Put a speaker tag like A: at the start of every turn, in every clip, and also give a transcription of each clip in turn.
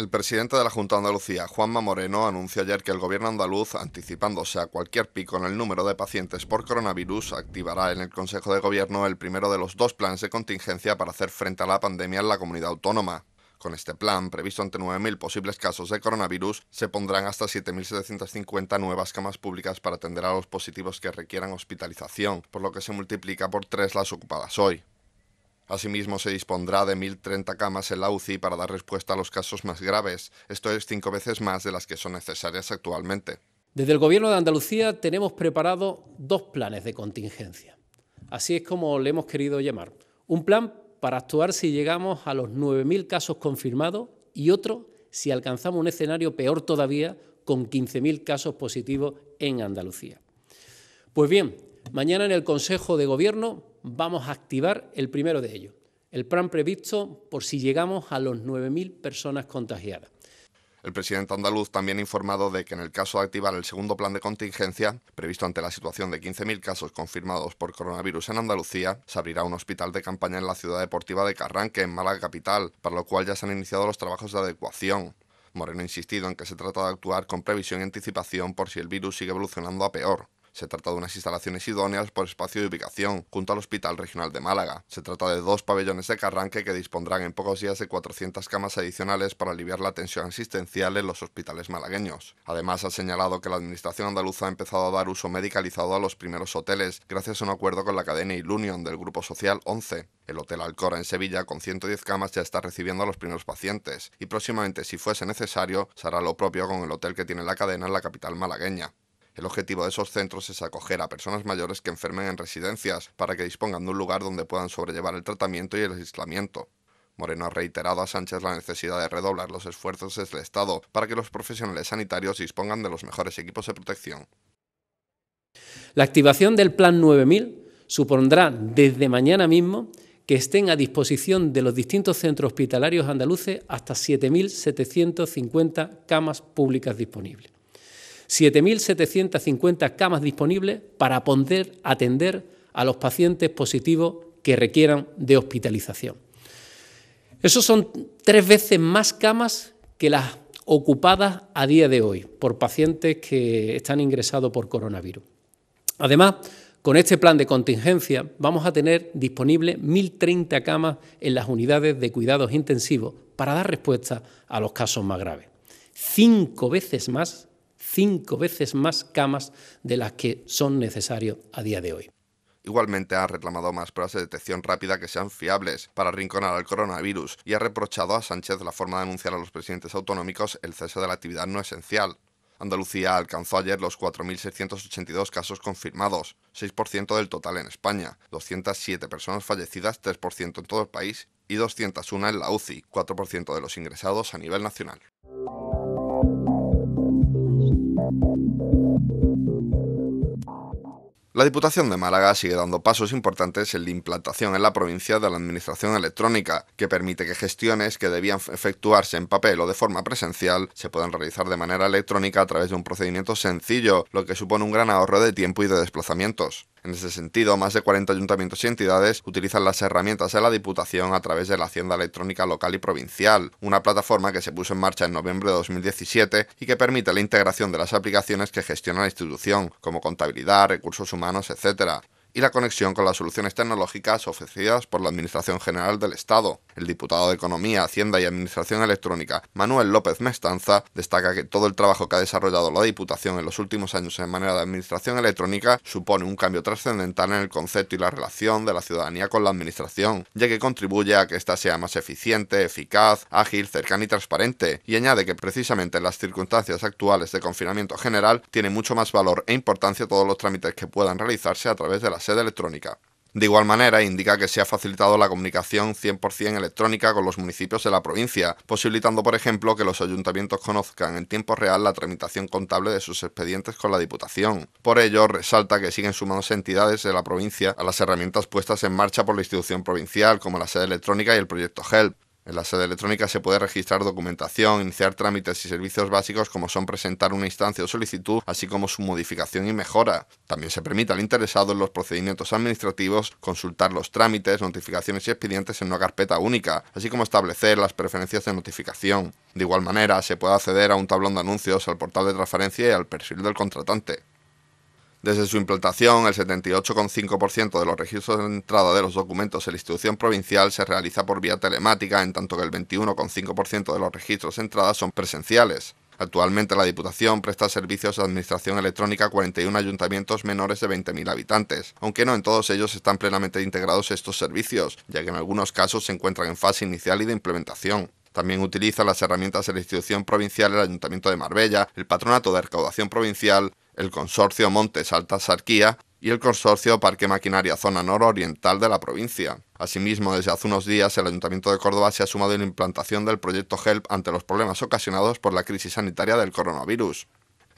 A: El presidente de la Junta de Andalucía, Juanma Moreno, anunció ayer que el gobierno andaluz, anticipándose a cualquier pico en el número de pacientes por coronavirus, activará en el Consejo de Gobierno el primero de los dos planes de contingencia para hacer frente a la pandemia en la comunidad autónoma. Con este plan, previsto ante 9.000 posibles casos de coronavirus, se pondrán hasta 7.750 nuevas camas públicas para atender a los positivos que requieran hospitalización, por lo que se multiplica por tres las ocupadas hoy. Asimismo, se dispondrá de 1.030 camas en la UCI para dar respuesta a los casos más graves, esto es cinco veces más de las que son necesarias actualmente.
B: Desde el Gobierno de Andalucía tenemos preparados dos planes de contingencia. Así es como le hemos querido llamar. Un plan para actuar si llegamos a los 9.000 casos confirmados y otro si alcanzamos un escenario peor todavía con 15.000 casos positivos en Andalucía. Pues bien, mañana en el Consejo de Gobierno vamos a activar el primero de ellos, el plan previsto por si llegamos a los 9.000 personas contagiadas.
A: El presidente andaluz también ha informado de que en el caso de activar el segundo plan de contingencia, previsto ante la situación de 15.000 casos confirmados por coronavirus en Andalucía, se abrirá un hospital de campaña en la ciudad deportiva de Carranque, en Málaga Capital, para lo cual ya se han iniciado los trabajos de adecuación. Moreno ha insistido en que se trata de actuar con previsión y anticipación por si el virus sigue evolucionando a peor. Se trata de unas instalaciones idóneas por espacio y ubicación, junto al Hospital Regional de Málaga. Se trata de dos pabellones de Carranque que dispondrán en pocos días de 400 camas adicionales para aliviar la tensión asistencial en los hospitales malagueños. Además, ha señalado que la Administración andaluza ha empezado a dar uso medicalizado a los primeros hoteles, gracias a un acuerdo con la cadena Ilunion del Grupo Social 11. El Hotel Alcora en Sevilla, con 110 camas, ya está recibiendo a los primeros pacientes y próximamente, si fuese necesario, se hará lo propio con el hotel que tiene la cadena en la capital malagueña. El objetivo de esos centros es acoger a personas mayores que enfermen en residencias para que dispongan de un lugar donde puedan sobrellevar el tratamiento y el aislamiento. Moreno ha reiterado a Sánchez la necesidad de redoblar los esfuerzos desde el Estado para que los profesionales sanitarios dispongan de los mejores equipos de protección.
B: La activación del Plan 9000 supondrá desde mañana mismo que estén a disposición de los distintos centros hospitalarios andaluces hasta 7.750 camas públicas disponibles. 7.750 camas disponibles para poder atender a los pacientes positivos que requieran de hospitalización. Esas son tres veces más camas que las ocupadas a día de hoy por pacientes que están ingresados por coronavirus. Además, con este plan de contingencia vamos a tener disponibles 1.030 camas en las unidades de cuidados intensivos para dar respuesta a los casos más graves. Cinco veces más cinco veces más camas de las que son necesarias a día de hoy.
A: Igualmente ha reclamado más pruebas de detección rápida que sean fiables para arrinconar al coronavirus y ha reprochado a Sánchez la forma de anunciar a los presidentes autonómicos el cese de la actividad no esencial. Andalucía alcanzó ayer los 4.682 casos confirmados, 6% del total en España, 207 personas fallecidas, 3% en todo el país y 201 en la UCI, 4% de los ingresados a nivel nacional. La Diputación de Málaga sigue dando pasos importantes en la implantación en la provincia de la Administración Electrónica, que permite que gestiones que debían efectuarse en papel o de forma presencial se puedan realizar de manera electrónica a través de un procedimiento sencillo, lo que supone un gran ahorro de tiempo y de desplazamientos. En ese sentido, más de 40 ayuntamientos y entidades utilizan las herramientas de la Diputación a través de la Hacienda Electrónica Local y Provincial, una plataforma que se puso en marcha en noviembre de 2017 y que permite la integración de las aplicaciones que gestiona la institución, como contabilidad, recursos humanos, etc y la conexión con las soluciones tecnológicas ofrecidas por la Administración General del Estado. El diputado de Economía, Hacienda y Administración Electrónica, Manuel López Mestanza, destaca que todo el trabajo que ha desarrollado la Diputación en los últimos años en manera de administración electrónica supone un cambio trascendental en el concepto y la relación de la ciudadanía con la Administración, ya que contribuye a que ésta sea más eficiente, eficaz, ágil, cercana y transparente, y añade que precisamente en las circunstancias actuales de confinamiento general tiene mucho más valor e importancia todos los trámites que puedan realizarse a través de la sede electrónica. De igual manera, indica que se ha facilitado la comunicación 100% electrónica con los municipios de la provincia, posibilitando, por ejemplo, que los ayuntamientos conozcan en tiempo real la tramitación contable de sus expedientes con la Diputación. Por ello, resalta que siguen sumándose entidades de la provincia a las herramientas puestas en marcha por la institución provincial, como la sede electrónica y el proyecto HELP, en la sede electrónica se puede registrar documentación, iniciar trámites y servicios básicos como son presentar una instancia o solicitud, así como su modificación y mejora. También se permite al interesado en los procedimientos administrativos consultar los trámites, notificaciones y expedientes en una carpeta única, así como establecer las preferencias de notificación. De igual manera, se puede acceder a un tablón de anuncios, al portal de transferencia y al perfil del contratante. Desde su implantación, el 78,5% de los registros de entrada de los documentos en la institución provincial se realiza por vía telemática, en tanto que el 21,5% de los registros de entrada son presenciales. Actualmente la Diputación presta servicios de administración electrónica a 41 ayuntamientos menores de 20.000 habitantes, aunque no en todos ellos están plenamente integrados estos servicios, ya que en algunos casos se encuentran en fase inicial y de implementación. También utiliza las herramientas de la institución provincial, el Ayuntamiento de Marbella, el Patronato de Recaudación Provincial, el Consorcio Montes Alta Sarquía y el Consorcio Parque Maquinaria Zona Nororiental de la provincia. Asimismo, desde hace unos días el Ayuntamiento de Córdoba se ha sumado en la implantación del proyecto HELP ante los problemas ocasionados por la crisis sanitaria del coronavirus.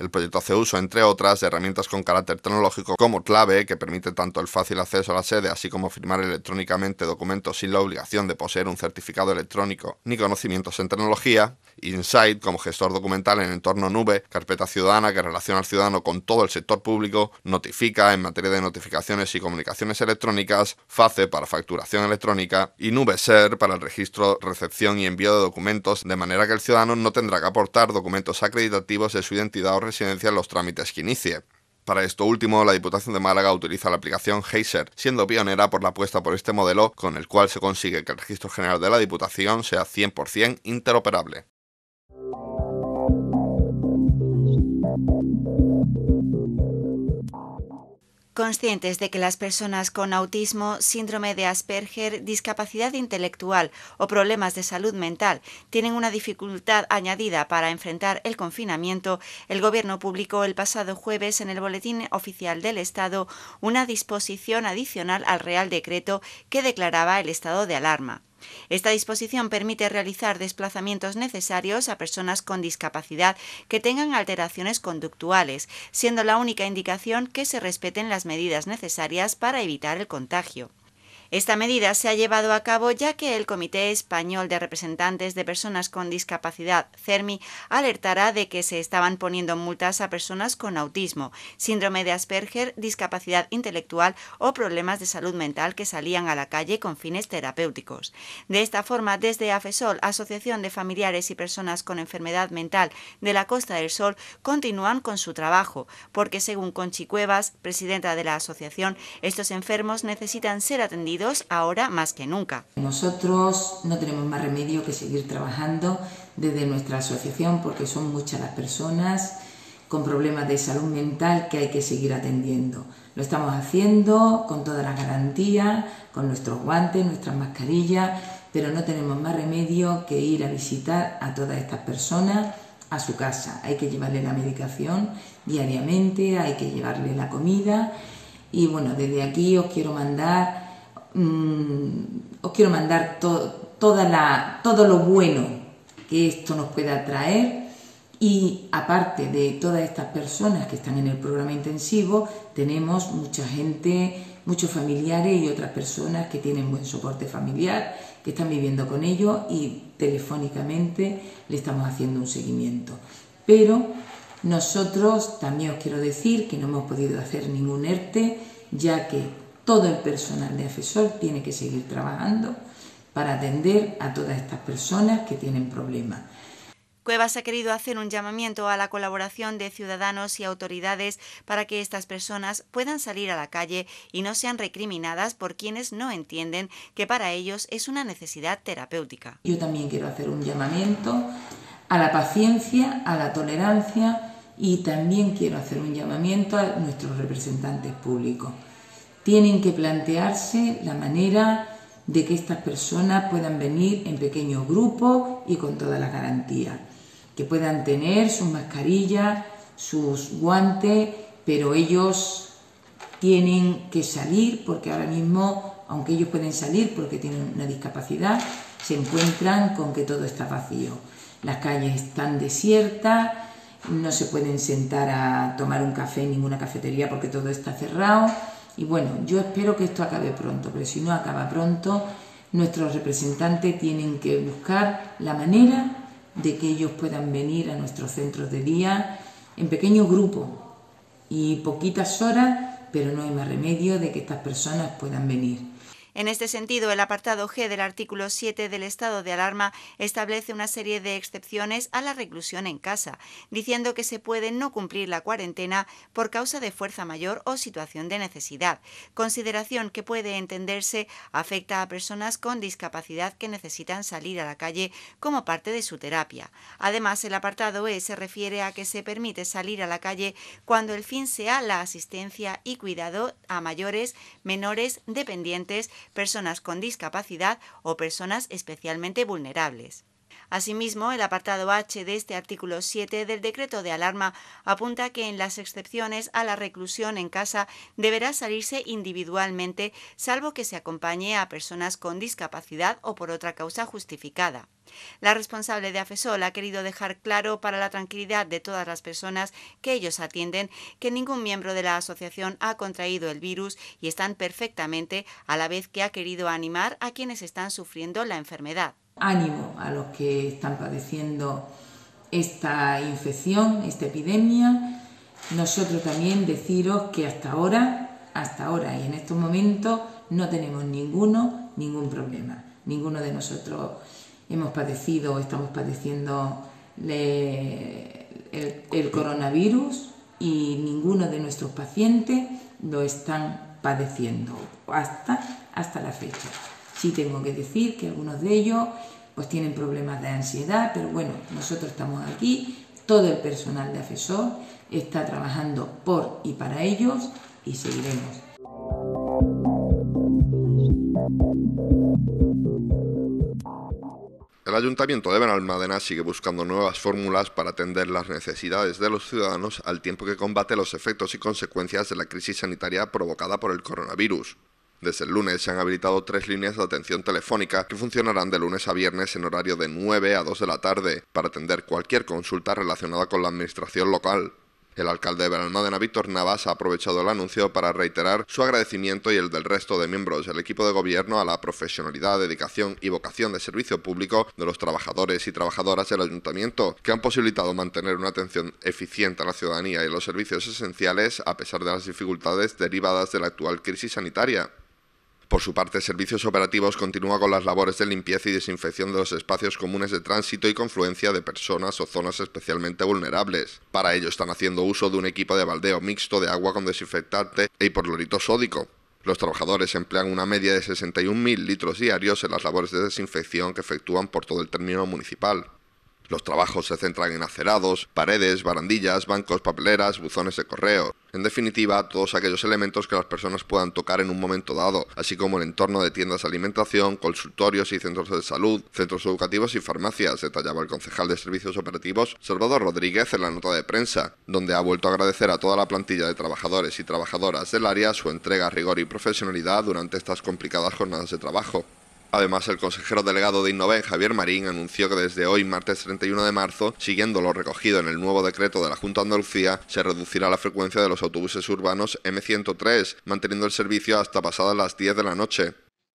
A: El proyecto hace uso, entre otras, de herramientas con carácter tecnológico como clave, que permite tanto el fácil acceso a la sede, así como firmar electrónicamente documentos sin la obligación de poseer un certificado electrónico ni conocimientos en tecnología, Insight como gestor documental en entorno nube, carpeta ciudadana que relaciona al ciudadano con todo el sector público, notifica en materia de notificaciones y comunicaciones electrónicas, FACE para facturación electrónica y NubeSer para el registro, recepción y envío de documentos, de manera que el ciudadano no tendrá que aportar documentos acreditativos de su identidad o residencia los trámites que inicie. Para esto último, la Diputación de Málaga utiliza la aplicación Heiser, siendo pionera por la apuesta por este modelo, con el cual se consigue que el Registro General de la Diputación sea 100% interoperable.
C: Conscientes de que las personas con autismo, síndrome de Asperger, discapacidad intelectual o problemas de salud mental tienen una dificultad añadida para enfrentar el confinamiento, el Gobierno publicó el pasado jueves en el Boletín Oficial del Estado una disposición adicional al Real Decreto que declaraba el estado de alarma. Esta disposición permite realizar desplazamientos necesarios a personas con discapacidad que tengan alteraciones conductuales, siendo la única indicación que se respeten las medidas necesarias para evitar el contagio. Esta medida se ha llevado a cabo ya que el Comité Español de Representantes de Personas con Discapacidad, CERMI, alertará de que se estaban poniendo multas a personas con autismo, síndrome de Asperger, discapacidad intelectual o problemas de salud mental que salían a la calle con fines terapéuticos. De esta forma, desde AFESOL, Asociación de Familiares y Personas con Enfermedad Mental de la Costa del Sol, continúan con su trabajo, porque según Conchi Cuevas, presidenta de la asociación, estos enfermos necesitan ser atendidos ahora más que nunca.
D: Nosotros no tenemos más remedio que seguir trabajando desde nuestra asociación porque son muchas las personas con problemas de salud mental que hay que seguir atendiendo. Lo estamos haciendo con toda la garantía con nuestros guantes, nuestras mascarillas, pero no tenemos más remedio que ir a visitar a todas estas personas a su casa. Hay que llevarle la medicación diariamente, hay que llevarle la comida y bueno, desde aquí os quiero mandar Mm, os quiero mandar toda la, todo lo bueno que esto nos pueda traer. Y aparte de todas estas personas que están en el programa intensivo, tenemos mucha gente, muchos familiares y otras personas que tienen buen soporte familiar, que están viviendo con ellos y telefónicamente le estamos haciendo un seguimiento. Pero nosotros también os quiero decir que no hemos podido hacer ningún ERTE, ya que todo el personal de AFESOL tiene que seguir trabajando para atender a todas estas personas que tienen problemas.
C: Cuevas ha querido hacer un llamamiento a la colaboración de ciudadanos y autoridades para que estas personas puedan salir a la calle y no sean recriminadas por quienes no entienden que para ellos es una necesidad terapéutica. Yo
D: también quiero hacer un llamamiento a la paciencia, a la tolerancia y también quiero hacer un llamamiento a nuestros representantes públicos tienen que plantearse la manera de que estas personas puedan venir en pequeños grupos y con toda la garantía, que puedan tener sus mascarillas, sus guantes, pero ellos tienen que salir porque ahora mismo, aunque ellos pueden salir porque tienen una discapacidad, se encuentran con que todo está vacío. Las calles están desiertas, no se pueden sentar a tomar un café en ninguna cafetería porque todo está cerrado y bueno, yo espero que esto acabe pronto, pero si no acaba pronto, nuestros representantes tienen que buscar la manera de que ellos puedan venir a nuestros centros de día en pequeños grupos y poquitas horas, pero no hay más remedio de que estas personas puedan venir.
C: En este sentido, el apartado G del artículo 7 del estado de alarma establece una serie de excepciones a la reclusión en casa, diciendo que se puede no cumplir la cuarentena por causa de fuerza mayor o situación de necesidad, consideración que puede entenderse afecta a personas con discapacidad que necesitan salir a la calle como parte de su terapia. Además, el apartado E se refiere a que se permite salir a la calle cuando el fin sea la asistencia y cuidado a mayores, menores, dependientes, personas con discapacidad o personas especialmente vulnerables. Asimismo, el apartado H de este artículo 7 del decreto de alarma apunta que en las excepciones a la reclusión en casa deberá salirse individualmente, salvo que se acompañe a personas con discapacidad o por otra causa justificada. La responsable de AFESOL ha querido dejar claro para la tranquilidad de todas las personas que ellos atienden que ningún miembro de la asociación ha contraído el virus y están perfectamente a la vez que ha querido animar a quienes están sufriendo la enfermedad.
E: Ánimo
D: a los que están padeciendo esta infección, esta epidemia. Nosotros también deciros que hasta ahora, hasta ahora y en estos momentos no tenemos ninguno, ningún problema. Ninguno de nosotros hemos padecido o estamos padeciendo el, coronavirus y ninguno de nuestros pacientes lo están padeciendo hasta, hasta la fecha. Sí tengo que decir que algunos de ellos pues tienen problemas de ansiedad, pero bueno, nosotros estamos aquí, todo el personal de AFESOR está trabajando por y para ellos y seguiremos.
A: El ayuntamiento de Benalmádena sigue buscando nuevas fórmulas para atender las necesidades de los ciudadanos al tiempo que combate los efectos y consecuencias de la crisis sanitaria provocada por el coronavirus. Desde el lunes se han habilitado tres líneas de atención telefónica que funcionarán de lunes a viernes en horario de 9 a 2 de la tarde para atender cualquier consulta relacionada con la administración local. El alcalde de Benalmádena, Víctor Navas, ha aprovechado el anuncio para reiterar su agradecimiento y el del resto de miembros del equipo de gobierno a la profesionalidad, dedicación y vocación de servicio público de los trabajadores y trabajadoras del ayuntamiento, que han posibilitado mantener una atención eficiente a la ciudadanía y los servicios esenciales a pesar de las dificultades derivadas de la actual crisis sanitaria. Por su parte, Servicios Operativos continúa con las labores de limpieza y desinfección de los espacios comunes de tránsito y confluencia de personas o zonas especialmente vulnerables. Para ello están haciendo uso de un equipo de baldeo mixto de agua con desinfectante e hipoclorito sódico. Los trabajadores emplean una media de 61.000 litros diarios en las labores de desinfección que efectúan por todo el término municipal. Los trabajos se centran en acerados, paredes, barandillas, bancos, papeleras, buzones de correo. En definitiva, todos aquellos elementos que las personas puedan tocar en un momento dado, así como el entorno de tiendas de alimentación, consultorios y centros de salud, centros educativos y farmacias, detallaba el concejal de Servicios Operativos Salvador Rodríguez en la nota de prensa, donde ha vuelto a agradecer a toda la plantilla de trabajadores y trabajadoras del área su entrega, rigor y profesionalidad durante estas complicadas jornadas de trabajo. Además, el consejero delegado de Innoven, Javier Marín, anunció que desde hoy, martes 31 de marzo, siguiendo lo recogido en el nuevo decreto de la Junta de Andalucía, se reducirá la frecuencia de los autobuses urbanos M103, manteniendo el servicio hasta pasadas las 10 de la noche.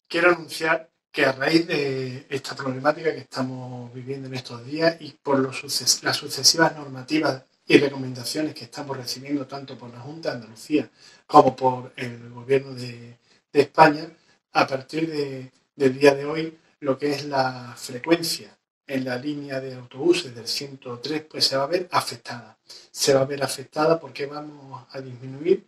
F: Quiero anunciar que a raíz de esta problemática que estamos viviendo en estos días y por los las sucesivas normativas y recomendaciones que estamos recibiendo tanto por la Junta de Andalucía como por el Gobierno de, de España, a partir de del día de hoy lo que es la frecuencia en la línea de autobuses del 103, pues se va a ver afectada. Se va a ver afectada porque vamos a disminuir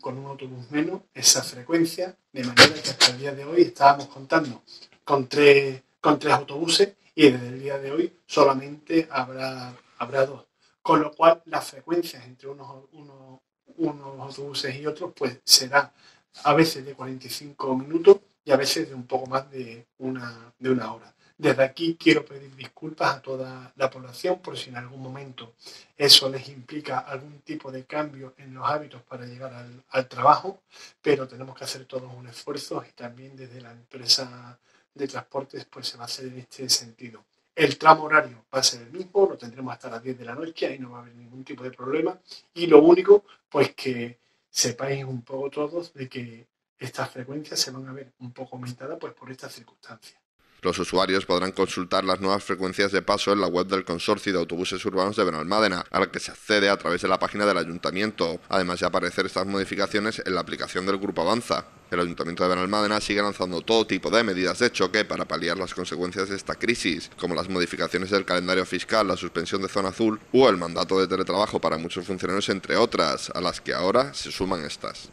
F: con un autobús menos esa frecuencia, de manera que hasta el día de hoy estábamos contando con tres, con tres autobuses y desde el día de hoy solamente habrá, habrá dos. Con lo cual las frecuencias entre unos, unos, autobuses y otros pues será a veces de 45 minutos y a veces de un poco más de una, de una hora. Desde aquí quiero pedir disculpas a toda la población por si en algún momento eso les implica algún tipo de cambio en los hábitos para llegar al, trabajo, pero tenemos que hacer todos un esfuerzo y también desde la empresa de transportes pues se va a hacer en este sentido. El tramo horario va a ser el mismo, lo tendremos hasta las 10 de la noche, ahí no va a haber ningún tipo de problema. Y lo único, pues que sepáis un poco todos de que estas frecuencias se van a ver un poco aumentadas pues, por estas circunstancias.
A: Los usuarios podrán consultar las nuevas frecuencias de paso en la web del Consorcio de Autobuses Urbanos de Benalmádena, a la que se accede a través de la página del Ayuntamiento, además de aparecer estas modificaciones en la aplicación del Grupo Avanza. El Ayuntamiento de Benalmádena sigue lanzando todo tipo de medidas de choque para paliar las consecuencias de esta crisis, como las modificaciones del calendario fiscal, la suspensión de zona azul o el mandato de teletrabajo para muchos funcionarios, entre otras, a las que ahora se suman estas.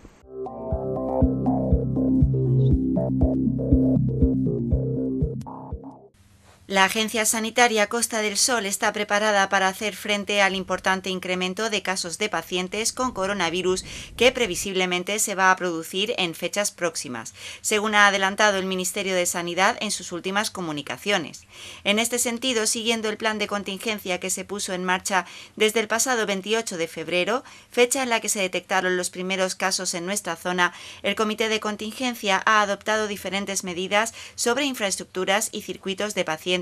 C: La Agencia Sanitaria Costa del Sol está preparada para hacer frente al importante incremento de casos de pacientes con coronavirus que previsiblemente se va a producir en fechas próximas, según ha adelantado el Ministerio de Sanidad en sus últimas comunicaciones. En este sentido, siguiendo el plan de contingencia que se puso en marcha desde el pasado 28 de febrero, fecha en la que se detectaron los primeros casos en nuestra zona, el Comité de Contingencia ha adoptado diferentes medidas sobre infraestructuras y circuitos de pacientes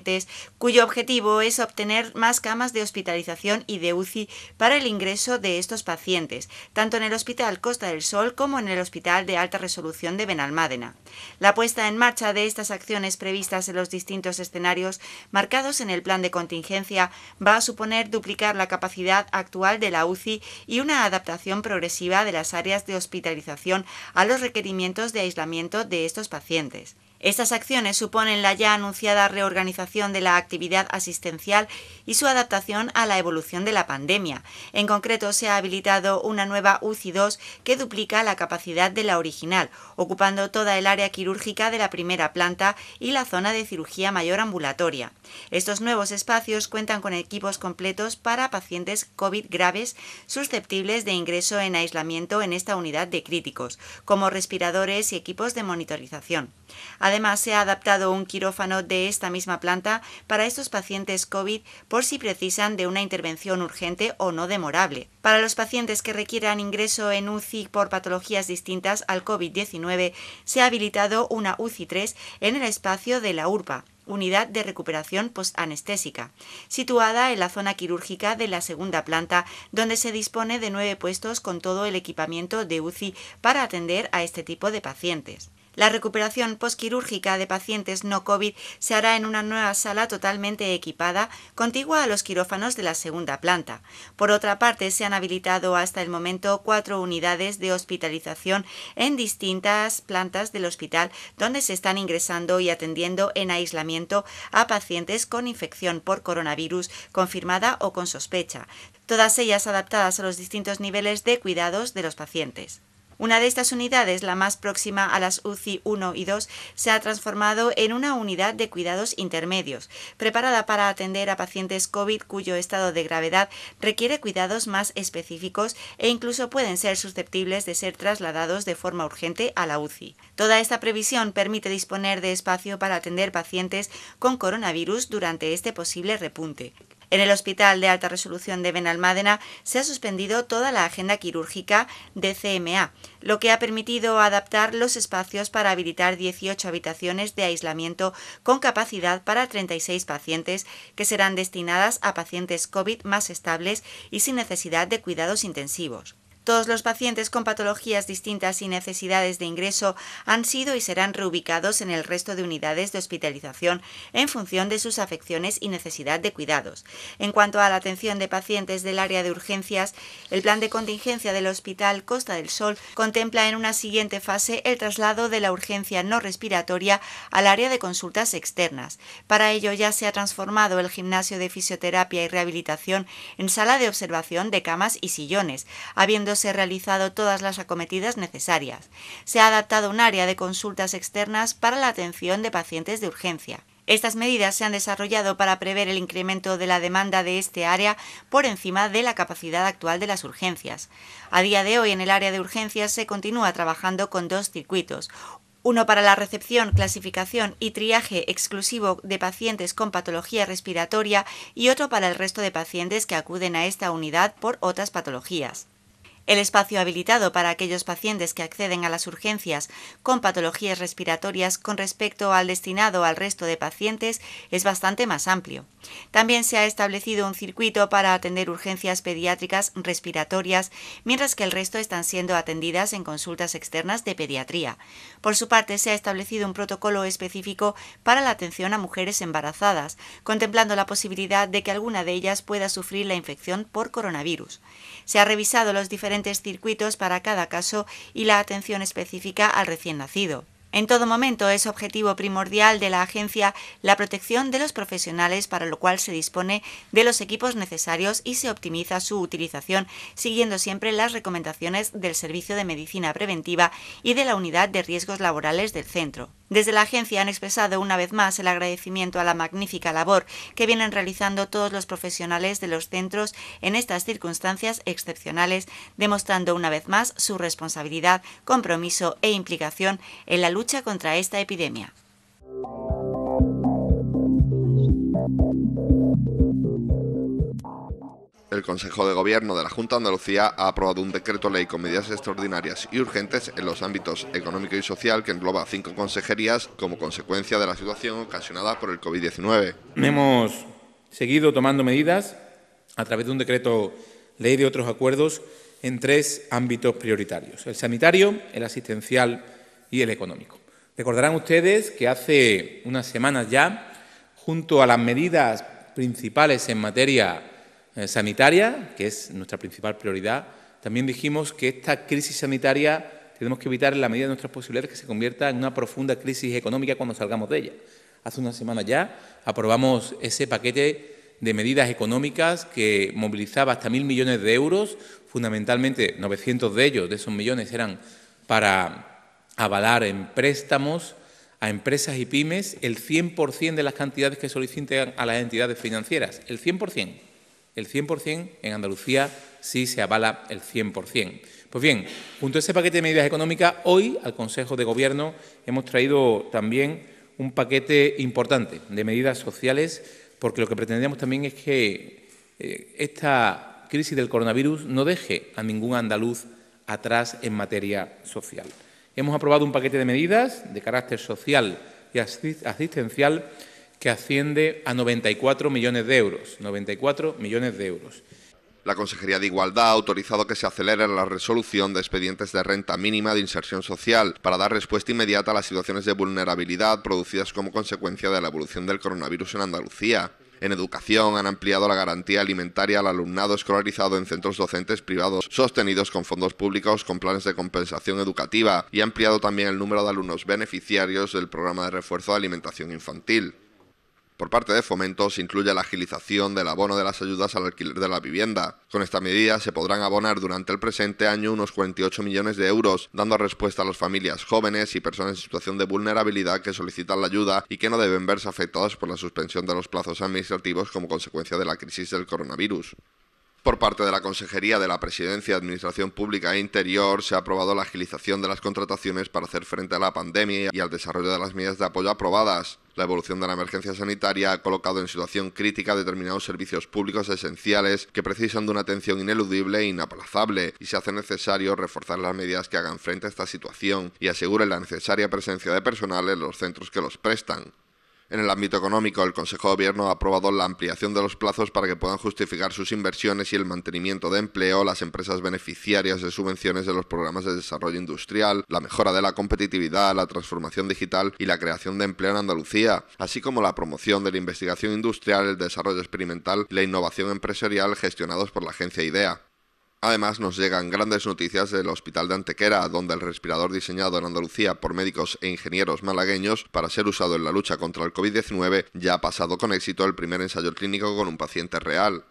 C: cuyo objetivo es obtener más camas de hospitalización y de UCI para el ingreso de estos pacientes, tanto en el Hospital Costa del Sol como en el Hospital de Alta Resolución de Benalmádena. La puesta en marcha de estas acciones previstas en los distintos escenarios marcados en el plan de contingencia va a suponer duplicar la capacidad actual de la UCI y una adaptación progresiva de las áreas de hospitalización a los requerimientos de aislamiento de estos pacientes. Estas acciones suponen la ya anunciada reorganización de la actividad asistencial y su adaptación a la evolución de la pandemia. En concreto, se ha habilitado una nueva UCI 2 que duplica la capacidad de la original, ocupando toda el área quirúrgica de la primera planta y la zona de cirugía mayor ambulatoria. Estos nuevos espacios cuentan con equipos completos para pacientes COVID graves susceptibles de ingreso en aislamiento en esta unidad de críticos, como respiradores y equipos de monitorización. Además, se ha adaptado un quirófano de esta misma planta para estos pacientes COVID por si precisan de una intervención urgente o no demorable. Para los pacientes que requieran ingreso en UCI por patologías distintas al COVID-19, se ha habilitado una UCI 3 en el espacio de la URPA unidad de recuperación postanestésica, situada en la zona quirúrgica de la segunda planta, donde se dispone de nueve puestos con todo el equipamiento de UCI para atender a este tipo de pacientes. La recuperación posquirúrgica de pacientes no COVID se hará en una nueva sala totalmente equipada, contigua a los quirófanos de la segunda planta. Por otra parte, se han habilitado hasta el momento cuatro unidades de hospitalización en distintas plantas del hospital, donde se están ingresando y atendiendo en aislamiento a pacientes con infección por coronavirus confirmada o con sospecha, todas ellas adaptadas a los distintos niveles de cuidados de los pacientes. Una de estas unidades, la más próxima a las UCI 1 y 2, se ha transformado en una unidad de cuidados intermedios, preparada para atender a pacientes COVID cuyo estado de gravedad requiere cuidados más específicos e incluso pueden ser susceptibles de ser trasladados de forma urgente a la UCI. Toda esta previsión permite disponer de espacio para atender pacientes con coronavirus durante este posible repunte. En el Hospital de Alta Resolución de Benalmádena se ha suspendido toda la agenda quirúrgica de CMA, lo que ha permitido adaptar los espacios para habilitar 18 habitaciones de aislamiento con capacidad para 36 pacientes que serán destinadas a pacientes COVID más estables y sin necesidad de cuidados intensivos. Todos los pacientes con patologías distintas y necesidades de ingreso han sido y serán reubicados en el resto de unidades de hospitalización en función de sus afecciones y necesidad de cuidados. En cuanto a la atención de pacientes del área de urgencias, el plan de contingencia del Hospital Costa del Sol contempla en una siguiente fase el traslado de la urgencia no respiratoria al área de consultas externas. Para ello ya se ha transformado el gimnasio de fisioterapia y rehabilitación en sala de observación de camas y sillones, habiendo se han realizado todas las acometidas necesarias. Se ha adaptado un área de consultas externas para la atención de pacientes de urgencia. Estas medidas se han desarrollado para prever el incremento de la demanda de este área por encima de la capacidad actual de las urgencias. A día de hoy en el área de urgencias se continúa trabajando con dos circuitos, uno para la recepción, clasificación y triaje exclusivo de pacientes con patología respiratoria y otro para el resto de pacientes que acuden a esta unidad por otras patologías. El espacio habilitado para aquellos pacientes que acceden a las urgencias con patologías respiratorias con respecto al destinado al resto de pacientes es bastante más amplio. También se ha establecido un circuito para atender urgencias pediátricas respiratorias, mientras que el resto están siendo atendidas en consultas externas de pediatría. Por su parte, se ha establecido un protocolo específico para la atención a mujeres embarazadas, contemplando la posibilidad de que alguna de ellas pueda sufrir la infección por coronavirus. Se ha revisado los diferentes circuitos para cada caso y la atención específica al recién nacido. En todo momento es objetivo primordial de la agencia la protección de los profesionales, para lo cual se dispone de los equipos necesarios y se optimiza su utilización, siguiendo siempre las recomendaciones del Servicio de Medicina Preventiva y de la Unidad de Riesgos Laborales del Centro. Desde la agencia han expresado una vez más el agradecimiento a la magnífica labor que vienen realizando todos los profesionales de los centros en estas circunstancias excepcionales, demostrando una vez más su responsabilidad, compromiso e implicación en la lucha contra esta epidemia.
A: El Consejo de Gobierno de la Junta de Andalucía ha aprobado un decreto ley con medidas extraordinarias y urgentes en los ámbitos económico y social que engloba cinco consejerías como consecuencia de la situación ocasionada por el COVID-19.
G: Hemos seguido tomando medidas a través de un decreto ley de otros acuerdos en tres ámbitos prioritarios. El sanitario, el asistencial y el económico. Recordarán ustedes que hace unas semanas ya, junto a las medidas principales en materia eh, sanitaria, que es nuestra principal prioridad, también dijimos que esta crisis sanitaria tenemos que evitar en la medida de nuestras posibilidades que se convierta en una profunda crisis económica cuando salgamos de ella. Hace unas semanas ya aprobamos ese paquete de medidas económicas que movilizaba hasta mil millones de euros, fundamentalmente 900 de ellos, de esos millones, eran para avalar en préstamos a empresas y pymes el 100% de las cantidades que soliciten a las entidades financieras, el 100%. El 100% en Andalucía sí se avala el 100%. Pues bien, junto a ese paquete de medidas económicas, hoy al Consejo de Gobierno hemos traído también un paquete importante de medidas sociales, porque lo que pretendemos también es que eh, esta crisis del coronavirus no deje a ningún andaluz atrás en materia social. Hemos aprobado un paquete de medidas de carácter social y asistencial que asciende a 94
A: millones de euros. 94 millones de euros. La Consejería de Igualdad ha autorizado que se acelere la resolución de expedientes de renta mínima de inserción social para dar respuesta inmediata a las situaciones de vulnerabilidad producidas como consecuencia de la evolución del coronavirus en Andalucía. En educación han ampliado la garantía alimentaria al alumnado escolarizado en centros docentes privados sostenidos con fondos públicos con planes de compensación educativa y ha ampliado también el número de alumnos beneficiarios del programa de refuerzo de alimentación infantil. Por parte de Fomento se incluye la agilización del abono de las ayudas al alquiler de la vivienda. Con esta medida se podrán abonar durante el presente año unos 48 millones de euros, dando respuesta a las familias jóvenes y personas en situación de vulnerabilidad que solicitan la ayuda y que no deben verse afectadas por la suspensión de los plazos administrativos como consecuencia de la crisis del coronavirus. Por parte de la Consejería de la Presidencia Administración Pública e Interior se ha aprobado la agilización de las contrataciones para hacer frente a la pandemia y al desarrollo de las medidas de apoyo aprobadas. La evolución de la emergencia sanitaria ha colocado en situación crítica determinados servicios públicos esenciales que precisan de una atención ineludible e inaplazable y se hace necesario reforzar las medidas que hagan frente a esta situación y aseguren la necesaria presencia de personal en los centros que los prestan. En el ámbito económico, el Consejo de Gobierno ha aprobado la ampliación de los plazos para que puedan justificar sus inversiones y el mantenimiento de empleo, las empresas beneficiarias de subvenciones de los programas de desarrollo industrial, la mejora de la competitividad, la transformación digital y la creación de empleo en Andalucía, así como la promoción de la investigación industrial, el desarrollo experimental y la innovación empresarial gestionados por la agencia IDEA. Además, nos llegan grandes noticias del Hospital de Antequera, donde el respirador diseñado en Andalucía por médicos e ingenieros malagueños para ser usado en la lucha contra el COVID-19 ya ha pasado con éxito el primer ensayo clínico con un paciente real.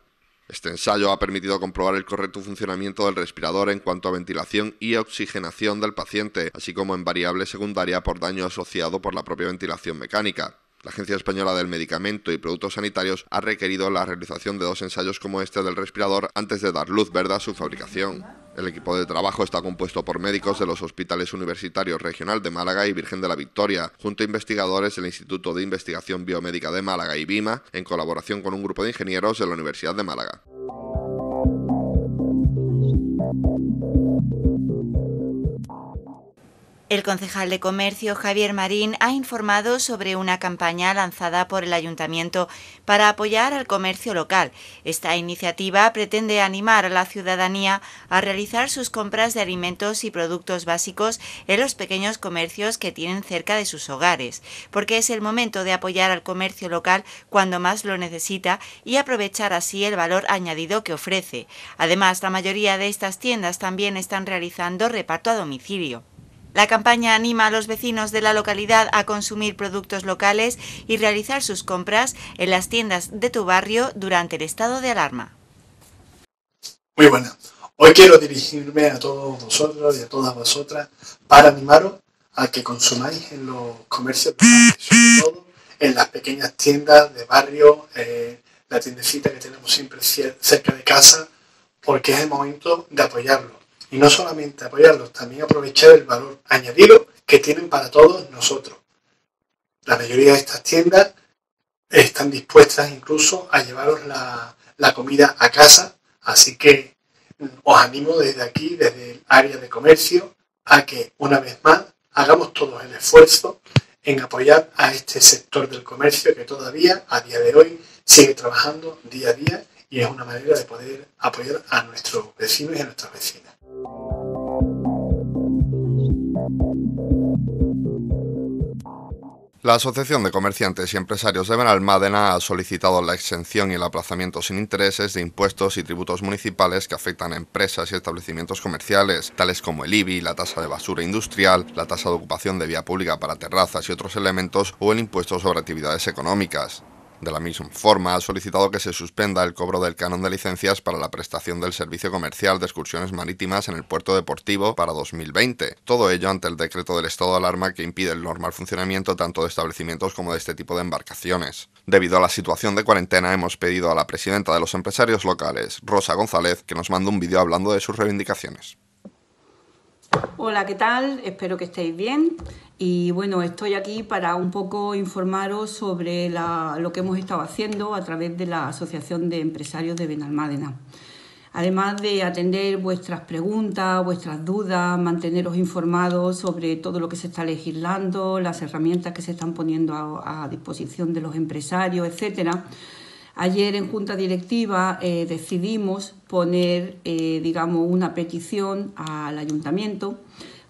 A: Este ensayo ha permitido comprobar el correcto funcionamiento del respirador en cuanto a ventilación y oxigenación del paciente, así como en variable secundaria por daño asociado por la propia ventilación mecánica. La Agencia Española del Medicamento y Productos Sanitarios ha requerido la realización de dos ensayos como este del respirador antes de dar luz verde a su fabricación. El equipo de trabajo está compuesto por médicos de los hospitales universitarios Regional de Málaga y Virgen de la Victoria, junto a investigadores del Instituto de Investigación Biomédica de Málaga y BIMA, en colaboración con un grupo de ingenieros de la Universidad de Málaga.
C: El concejal de Comercio Javier Marín ha informado sobre una campaña lanzada por el ayuntamiento para apoyar al comercio local. Esta iniciativa pretende animar a la ciudadanía a realizar sus compras de alimentos y productos básicos en los pequeños comercios que tienen cerca de sus hogares, porque es el momento de apoyar al comercio local cuando más lo necesita y aprovechar así el valor añadido que ofrece. Además, la mayoría de estas tiendas también están realizando reparto a domicilio. La campaña anima a los vecinos de la localidad a consumir productos locales y realizar sus compras en las tiendas de tu barrio durante el estado de alarma.
F: Muy buena. Hoy quiero dirigirme a todos vosotros y a todas vosotras para animaros a que consumáis en los comercios, sobre todo en las pequeñas tiendas de barrio, eh, la tiendecita que tenemos siempre cerca de casa, porque es el momento de apoyarlo. Y no solamente apoyarlos, también aprovechar el valor añadido que tienen para todos nosotros. La mayoría de estas tiendas están dispuestas incluso a llevaros la, comida a casa, así que mm, os animo desde aquí, desde el área de comercio, a que una vez más hagamos todo el esfuerzo en apoyar a este sector del comercio que todavía a día de hoy sigue trabajando día a día y es una manera de poder apoyar a nuestros vecinos y a nuestras vecinas.
A: La Asociación de Comerciantes y Empresarios de Benalmádena ha solicitado la exención y el aplazamiento sin intereses de impuestos y tributos municipales que afectan a empresas y establecimientos comerciales, tales como el IBI, la tasa de basura industrial, la tasa de ocupación de vía pública para terrazas y otros elementos o el impuesto sobre actividades económicas. De la misma forma, ha solicitado que se suspenda el cobro del canon de licencias para la prestación del servicio comercial de excursiones marítimas en el puerto deportivo para 2020. Todo ello ante el decreto del estado de alarma que impide el normal funcionamiento tanto de establecimientos como de este tipo de embarcaciones. Debido a la situación de cuarentena, hemos pedido a la presidenta de los empresarios locales, Rosa González, que nos mande un vídeo hablando de sus reivindicaciones.
H: Hola, ¿qué tal? Espero que estéis bien. Y bueno, estoy aquí para un poco informaros sobre lo que hemos estado haciendo a través de la Asociación de Empresarios de Benalmádena. Además de atender vuestras preguntas, vuestras dudas, manteneros informados sobre todo lo que se está legislando, las herramientas que se están poniendo a, a disposición de los empresarios, etcétera Ayer en Junta Directiva eh, decidimos poner, eh, digamos, una petición al Ayuntamiento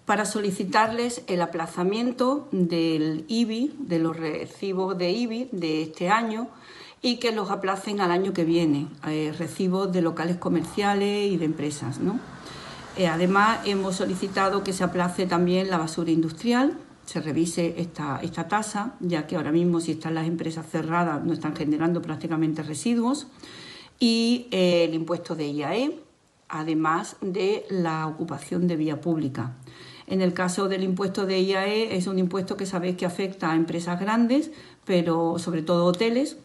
H: para solicitarles el aplazamiento del IBI, de los recibos de IBI de este año y que los aplacen al año que viene, eh, recibos de locales comerciales y de empresas. además, hemos solicitado que se aplace también la basura industrial, se revise esta, esta tasa, ya que ahora mismo si están las empresas cerradas no están generando prácticamente residuos, y eh, el impuesto de IAE, además de la ocupación de vía pública. En el caso del impuesto de IAE es un impuesto que sabéis que afecta a empresas grandes, pero sobre todo hoteles,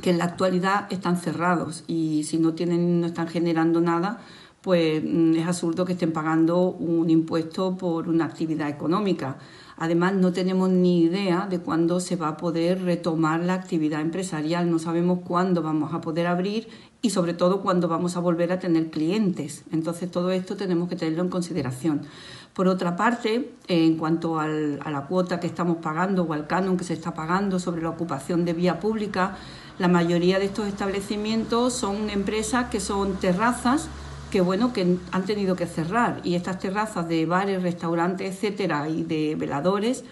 H: que en la actualidad están cerrados y si no tienen, no están generando nada, pues mm, es absurdo que estén pagando un impuesto por una actividad económica. Además, no tenemos ni idea de cuándo se va a poder retomar la actividad empresarial, no sabemos cuándo vamos a poder abrir y sobre todo cuándo vamos a volver a tener clientes. Entonces, todo esto tenemos que tenerlo en consideración. Por otra parte, en cuanto a la cuota que estamos pagando o al canon que se está pagando sobre la ocupación de vía pública, la mayoría de estos establecimientos son empresas que son terrazas que bueno que han tenido que cerrar y estas terrazas de bares, restaurantes, etcétera y de veladores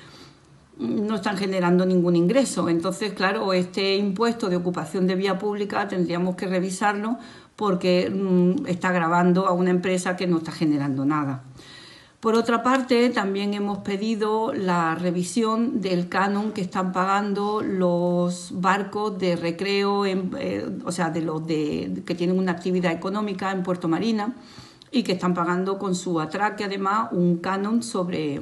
H: no están generando ningún ingreso. Entonces, claro, este impuesto de ocupación de vía pública tendríamos que revisarlo porque mm, está grabando a una empresa que no está generando nada. Por otra parte, también hemos pedido la revisión del canon que están pagando los barcos de recreo, eh, o sea, de los que tienen una actividad económica en Puerto Marina y que están pagando con su atraque, además, un canon sobre,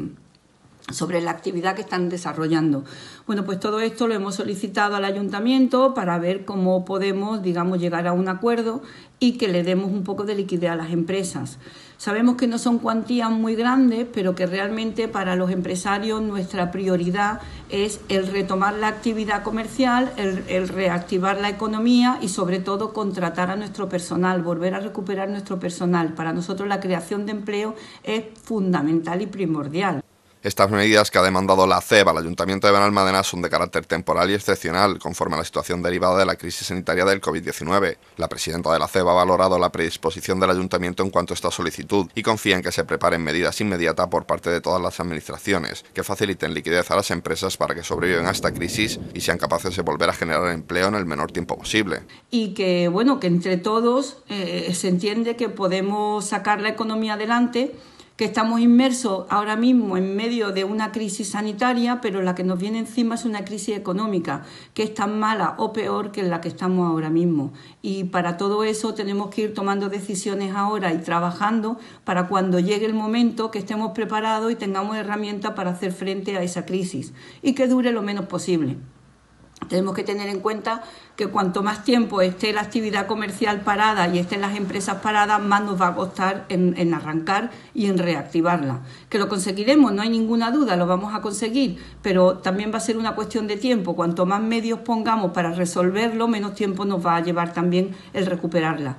H: sobre la actividad que están desarrollando. Bueno, pues todo esto lo hemos solicitado al ayuntamiento para ver cómo podemos, digamos, llegar a un acuerdo y que le demos un poco de liquidez a las empresas. Sabemos que no son cuantías muy grandes, pero que realmente para los empresarios nuestra prioridad es el retomar la actividad comercial, el, reactivar la economía y sobre todo contratar a nuestro personal, volver a recuperar nuestro personal. Para nosotros la creación de empleo es fundamental y primordial.
A: Estas medidas que ha demandado la CEBA al Ayuntamiento de Benalmádena son de carácter temporal y excepcional, conforme a la situación derivada de la crisis sanitaria del COVID-19. La presidenta de la CEBA ha valorado la predisposición del Ayuntamiento en cuanto a esta solicitud y confía en que se preparen medidas inmediatas por parte de todas las administraciones, que faciliten liquidez a las empresas para que sobreviven a esta crisis y sean capaces de volver a generar empleo en el menor tiempo posible.
H: Y que, bueno, que entre todos eh, se entiende que podemos sacar la economía adelante que estamos inmersos ahora mismo en medio de una crisis sanitaria, pero la que nos viene encima es una crisis económica, que es tan mala o peor que la que estamos ahora mismo. Y para todo eso tenemos que ir tomando decisiones ahora y trabajando para cuando llegue el momento que estemos preparados y tengamos herramientas para hacer frente a esa crisis y que dure lo menos posible. Tenemos que tener en cuenta que cuanto más tiempo esté la actividad comercial parada y estén las empresas paradas, más nos va a costar en, arrancar y en reactivarla. Que lo conseguiremos, no hay ninguna duda, lo vamos a conseguir, pero también va a ser una cuestión de tiempo. Cuanto más medios pongamos para resolverlo, menos tiempo nos va a llevar también el recuperarla.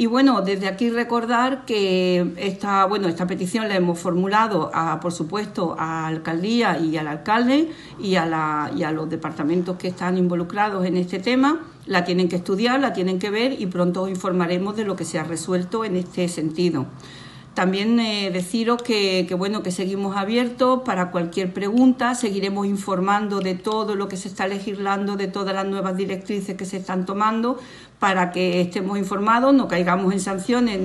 H: Y bueno, desde aquí recordar que esta, bueno, esta petición la hemos formulado, a, por supuesto, a la alcaldía y al alcalde y a, la, y a los departamentos que están involucrados en este tema. La tienen que estudiar, la tienen que ver y pronto informaremos de lo que se ha resuelto en este sentido. También eh, deciros que, bueno, que seguimos abiertos para cualquier pregunta, seguiremos informando de todo lo que se está legislando, de todas las nuevas directrices que se están tomando, para que estemos informados, no caigamos en sanciones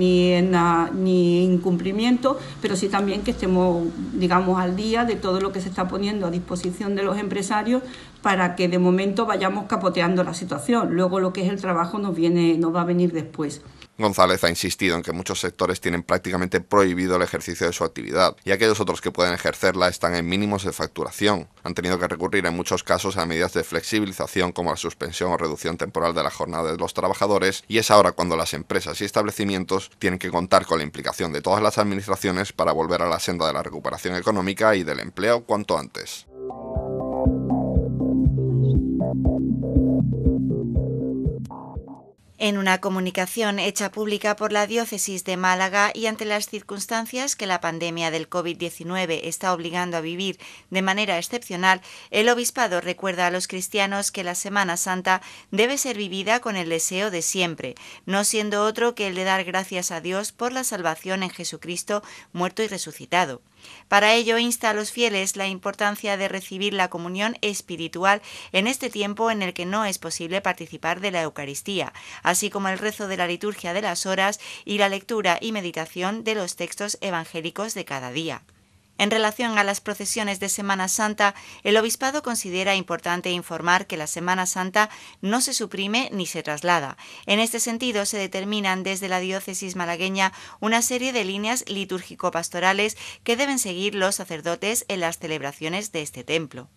H: ah, ni en incumplimiento, pero sí también que estemos, digamos, al día de todo lo que se está poniendo a disposición de los empresarios para que de momento vayamos capoteando la situación. Luego lo que es el trabajo nos viene, nos va a venir después.
A: González ha insistido en que muchos sectores tienen prácticamente prohibido el ejercicio de su actividad y aquellos otros que pueden ejercerla están en mínimos de facturación. Han tenido que recurrir en muchos casos a medidas de flexibilización como la suspensión o reducción temporal de la jornada de los trabajadores y es ahora cuando las empresas y establecimientos tienen que contar con la implicación de todas las administraciones para volver a la senda de la recuperación económica y del empleo cuanto antes.
C: En una comunicación hecha pública por la Diócesis de Málaga y ante las circunstancias que la pandemia del COVID-19 está obligando a vivir de manera excepcional, el obispado recuerda a los cristianos que la Semana Santa debe ser vivida con el deseo de siempre, no siendo otro que el de dar gracias a Dios por la salvación en Jesucristo muerto y resucitado. Para ello insta a los fieles la importancia de recibir la comunión espiritual en este tiempo en el que no es posible participar de la Eucaristía, así como el rezo de la liturgia de las horas y la lectura y meditación de los textos evangélicos de cada día. En relación a las procesiones de Semana Santa, el obispado considera importante informar que la Semana Santa no se suprime ni se traslada. En este sentido, se determinan desde la diócesis malagueña una serie de líneas litúrgico-pastorales que deben seguir los sacerdotes en las celebraciones de este
I: templo.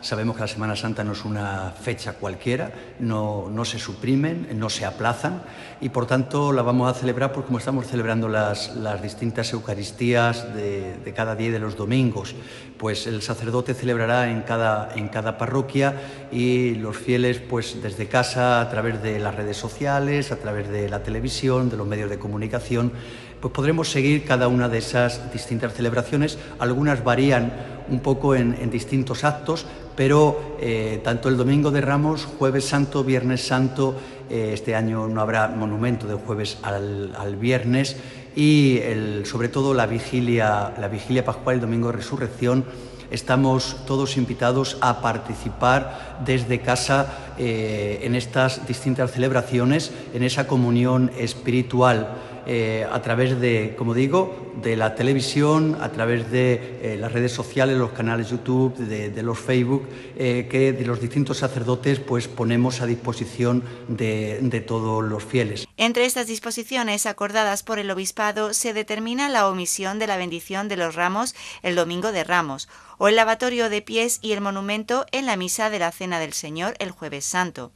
I: Sabemos que la Semana Santa no es una fecha cualquiera, no, no se suprimen, no se aplazan y por tanto la vamos a celebrar por como estamos celebrando las, las distintas Eucaristías de, cada día de los domingos. Pues el sacerdote celebrará en cada, en cada parroquia y los fieles, pues desde casa, a través de las redes sociales, a través de la televisión, de los medios de comunicación, pues podremos seguir cada una de esas distintas celebraciones. Algunas varían un poco en, distintos actos, pero eh, tanto el Domingo de Ramos, Jueves Santo, Viernes Santo, eh, este año no habrá monumento de jueves al, al viernes y sobre todo la vigilia, la vigilia pascual, el domingo de resurrección, estamos todos invitados a participar desde casa eh, en estas distintas celebraciones, en esa comunión espiritual eh, a través de, como digo, de la televisión, a través de eh, las redes sociales, los canales YouTube, de, los Facebook, eh, que de los distintos sacerdotes pues ponemos a disposición de todos los fieles.
C: Entre estas disposiciones acordadas por el obispado se determina la omisión de la bendición de los ramos el domingo de Ramos o el lavatorio de pies y el monumento en la misa de la Cena del Señor el jueves santo.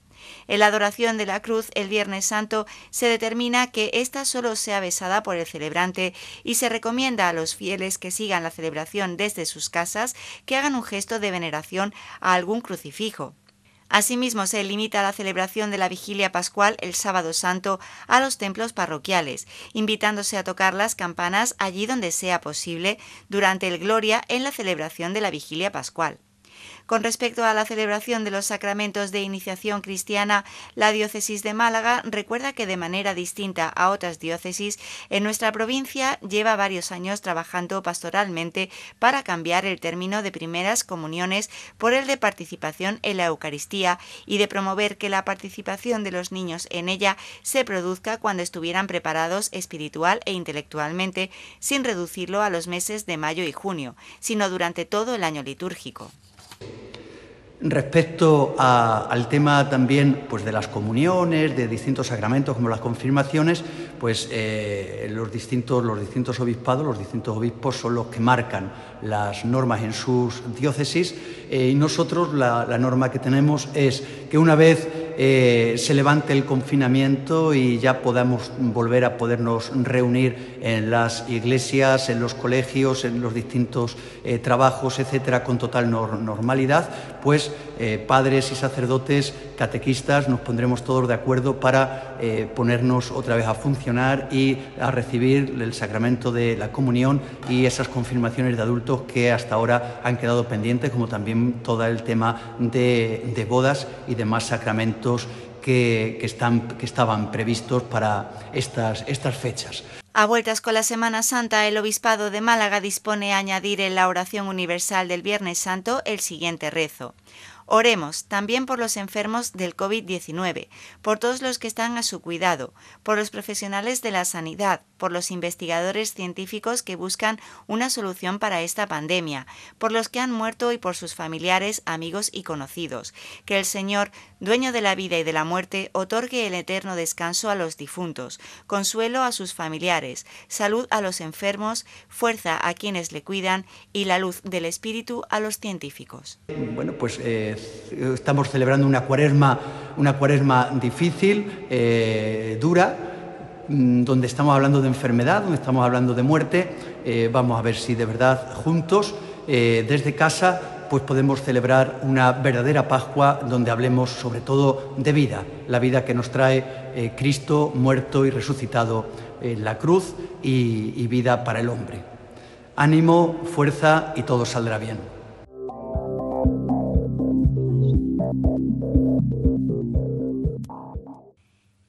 C: En la adoración de la cruz el Viernes Santo se determina que ésta solo sea besada por el celebrante y se recomienda a los fieles que sigan la celebración desde sus casas que hagan un gesto de veneración a algún crucifijo. Asimismo, se limita la celebración de la vigilia pascual el sábado santo a los templos parroquiales, invitándose a tocar las campanas allí donde sea posible durante el Gloria en la celebración de la vigilia pascual. Con respecto a la celebración de los sacramentos de iniciación cristiana, la diócesis de Málaga recuerda que de manera distinta a otras diócesis, en nuestra provincia lleva varios años trabajando pastoralmente para cambiar el término de primeras comuniones por el de participación en la Eucaristía y de promover que la participación de los niños en ella se produzca cuando estuvieran preparados espiritual e intelectualmente, sin reducirlo a los meses de mayo y junio, sino durante todo el año litúrgico.
I: Respecto al tema también pues de las comuniones, de distintos sacramentos como las confirmaciones, pues eh, los, distintos, los distintos obispados, los distintos obispos son los que marcan las normas en sus diócesis eh, y nosotros la norma que tenemos es que una vez eh, se levante el confinamiento y ya podamos volver a podernos reunir en las iglesias, en los colegios, en los distintos eh, trabajos, etcétera, con total normalidad, pues padres y sacerdotes, catequistas, nos pondremos todos de acuerdo para eh, ponernos otra vez a funcionar y a recibir el sacramento de la comunión y esas confirmaciones de adultos que hasta ahora han quedado pendientes, como también todo el tema de, bodas y demás sacramentos que, estaban previstos para estas fechas.
C: A vueltas con la Semana Santa, el Obispado de Málaga dispone a añadir en la oración universal del Viernes Santo el siguiente rezo. Oremos también por los enfermos del COVID-19, por todos los que están a su cuidado, por los profesionales de la sanidad, por los investigadores científicos que buscan una solución para esta pandemia, por los que han muerto y por sus familiares, amigos y conocidos. Que el Señor dueño de la vida y de la muerte, otorgue el eterno descanso a los difuntos, consuelo a sus familiares, salud a los enfermos, fuerza a quienes le cuidan y la luz del espíritu a los científicos.
I: Bueno, pues eh, estamos celebrando una cuaresma, una cuaresma difícil, eh, dura mm, donde estamos hablando de enfermedad, donde estamos hablando de muerte, eh, vamos a ver si de verdad juntos, desde casa, pues podemos celebrar una verdadera Pascua donde hablemos sobre todo de vida, la vida que nos trae eh, Cristo muerto y resucitado en la cruz y vida para el hombre. Ánimo, fuerza y todo saldrá bien.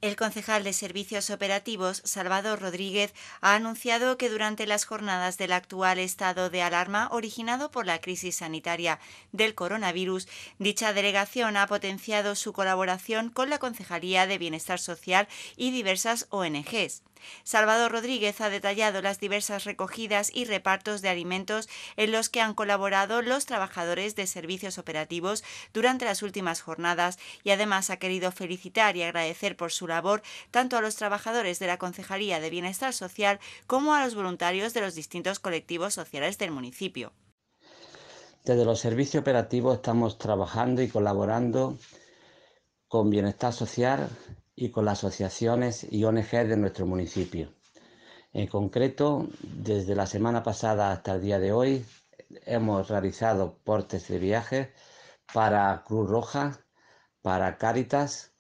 C: El concejal de Servicios Operativos, Salvador Rodríguez, ha anunciado que durante las jornadas del actual estado de alarma originado por la crisis sanitaria del coronavirus, dicha delegación ha potenciado su colaboración con la Concejalía de Bienestar Social y diversas ONGs. Salvador Rodríguez ha detallado las diversas recogidas y repartos de alimentos en los que han colaborado los trabajadores de servicios operativos durante las últimas jornadas y además ha querido felicitar y agradecer por su labor tanto a los trabajadores de la Concejalía de Bienestar Social como a los voluntarios de los distintos colectivos sociales del municipio.
J: Desde los servicios operativos estamos trabajando y colaborando con Bienestar Social y con las asociaciones y ONG de nuestro municipio. En concreto, desde la semana pasada hasta el día de hoy, hemos realizado portes de viaje para Cruz Roja, para Cáritas,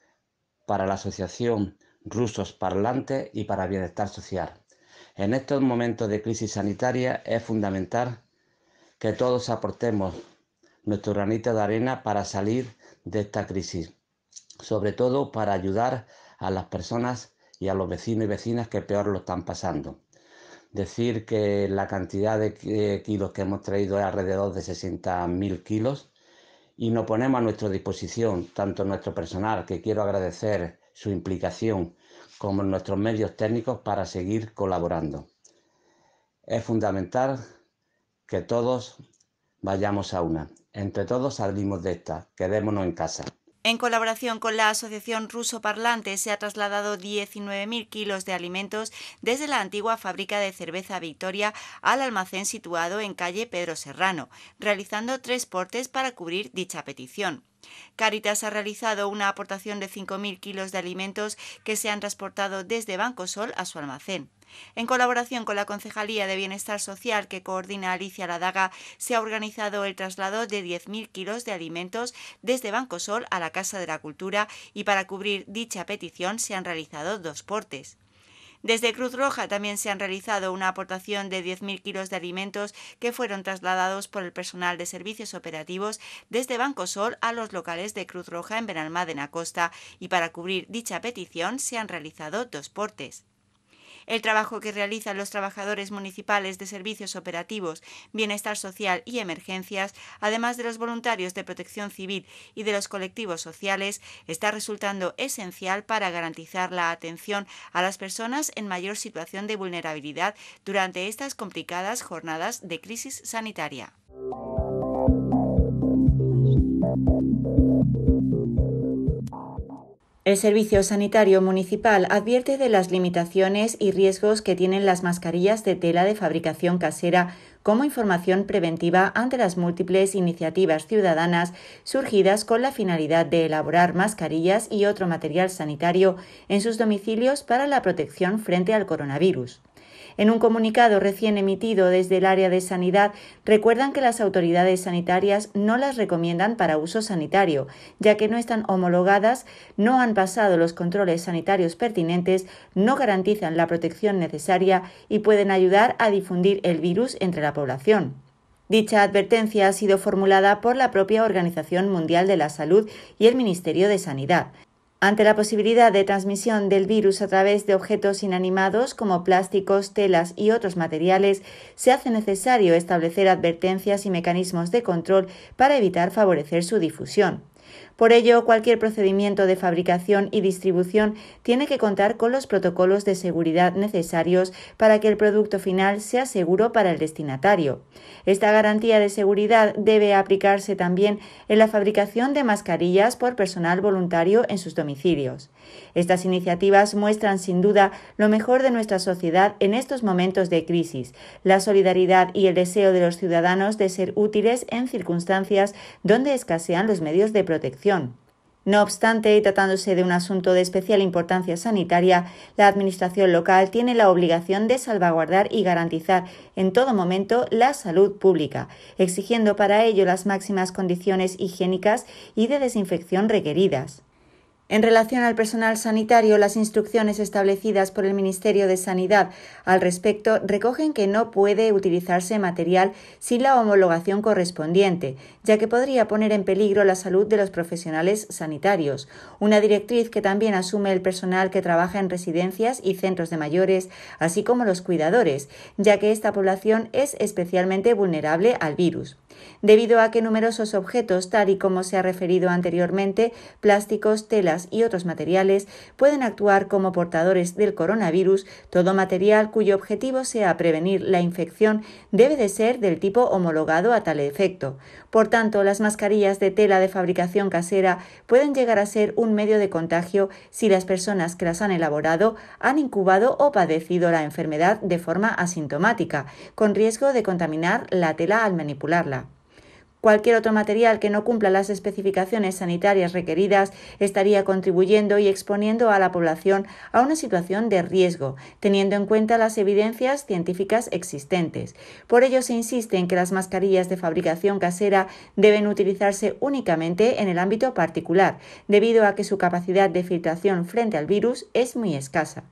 J: para la Asociación Rusos Parlantes y para Bienestar Social. En estos momentos de crisis sanitaria es fundamental que todos aportemos nuestro granito de arena para salir de esta crisis, sobre todo para ayudar a las personas y a los vecinos y vecinas que peor lo están pasando. Decir que la cantidad de eh, kilos que hemos traído es alrededor de 60.000 kilos y nos ponemos a nuestra disposición, tanto nuestro personal, que quiero agradecer su implicación, como nuestros medios técnicos para seguir colaborando. Es fundamental que todos vayamos a una. Entre todos salimos de esta. Quedémonos en casa.
C: En colaboración con la Asociación Ruso Parlante se ha trasladado 19.000 kilos de alimentos desde la antigua fábrica de cerveza Victoria al almacén situado en calle Pedro Serrano, realizando tres portes para cubrir dicha petición. Caritas ha realizado una aportación de 5.000 kilos de alimentos que se han transportado desde Bancosol a su almacén. En colaboración con la Concejalía de Bienestar Social que coordina Alicia Ladaga, se ha organizado el traslado de 10.000 kilos de alimentos desde Bancosol a la Casa de la Cultura y para cubrir dicha petición se han realizado dos portes. Desde Cruz Roja también se han realizado una aportación de 10.000 kilos de alimentos que fueron trasladados por el personal de servicios operativos desde Banco Sol a los locales de Cruz Roja en Benalmádena Costa y para cubrir dicha petición se han realizado dos portes. El trabajo que realizan los trabajadores municipales de servicios operativos, bienestar social y emergencias, además de los voluntarios de protección civil y de los colectivos sociales, está resultando esencial para garantizar la atención a las personas en mayor situación de vulnerabilidad durante estas complicadas jornadas de crisis sanitaria. El Servicio Sanitario Municipal advierte de las limitaciones y riesgos que tienen las mascarillas de tela de fabricación casera como información preventiva ante las múltiples iniciativas ciudadanas surgidas con la finalidad de elaborar mascarillas y otro material sanitario en sus domicilios para la protección frente al coronavirus. En un comunicado recién emitido desde el área de sanidad, recuerdan que las autoridades sanitarias no las recomiendan para uso sanitario, ya que no están homologadas, no han pasado los controles sanitarios pertinentes, no garantizan la protección necesaria y pueden ayudar a difundir el virus entre la población. Dicha advertencia ha sido formulada por la propia Organización Mundial de la Salud y el Ministerio de Sanidad. Ante la posibilidad de transmisión del virus a través de objetos inanimados como plásticos, telas y otros materiales, se hace necesario establecer advertencias y mecanismos de control para evitar favorecer su difusión. Por ello, cualquier procedimiento de fabricación y distribución tiene que contar con los protocolos de seguridad necesarios para que el producto final sea seguro para el destinatario. Esta garantía de seguridad debe aplicarse también en la fabricación de mascarillas por personal voluntario en sus domicilios. Estas iniciativas muestran sin duda lo mejor de nuestra sociedad en estos momentos de crisis, la solidaridad y el deseo de los ciudadanos de ser útiles en circunstancias donde escasean los medios de protección no obstante, tratándose de un asunto de especial importancia sanitaria, la Administración local tiene la obligación de salvaguardar y garantizar en todo momento la salud pública, exigiendo para ello las máximas condiciones higiénicas y de desinfección requeridas. En relación al personal sanitario, las instrucciones establecidas por el Ministerio de Sanidad al respecto recogen que no puede utilizarse material sin la homologación correspondiente, ya que podría poner en peligro la salud de los profesionales sanitarios, una directriz que también asume el personal que trabaja en residencias y centros de mayores, así como los cuidadores, ya que esta población es especialmente vulnerable al virus debido a que numerosos objetos, tal y como se ha referido anteriormente, plásticos, telas y otros materiales, pueden actuar como portadores del coronavirus, todo material cuyo objetivo sea prevenir la infección debe de ser del tipo homologado a tal efecto. Por tanto, las mascarillas de tela de fabricación casera pueden llegar a ser un medio de contagio si las personas que las han elaborado han incubado o padecido la enfermedad de forma asintomática, con riesgo de contaminar la tela al manipularla. Cualquier otro material que no cumpla las especificaciones sanitarias requeridas estaría contribuyendo y exponiendo a la población a una situación de riesgo, teniendo en cuenta las evidencias científicas existentes. Por ello se insiste en que las mascarillas de fabricación casera deben utilizarse únicamente en el ámbito particular, debido a que su capacidad de filtración frente al virus es muy escasa.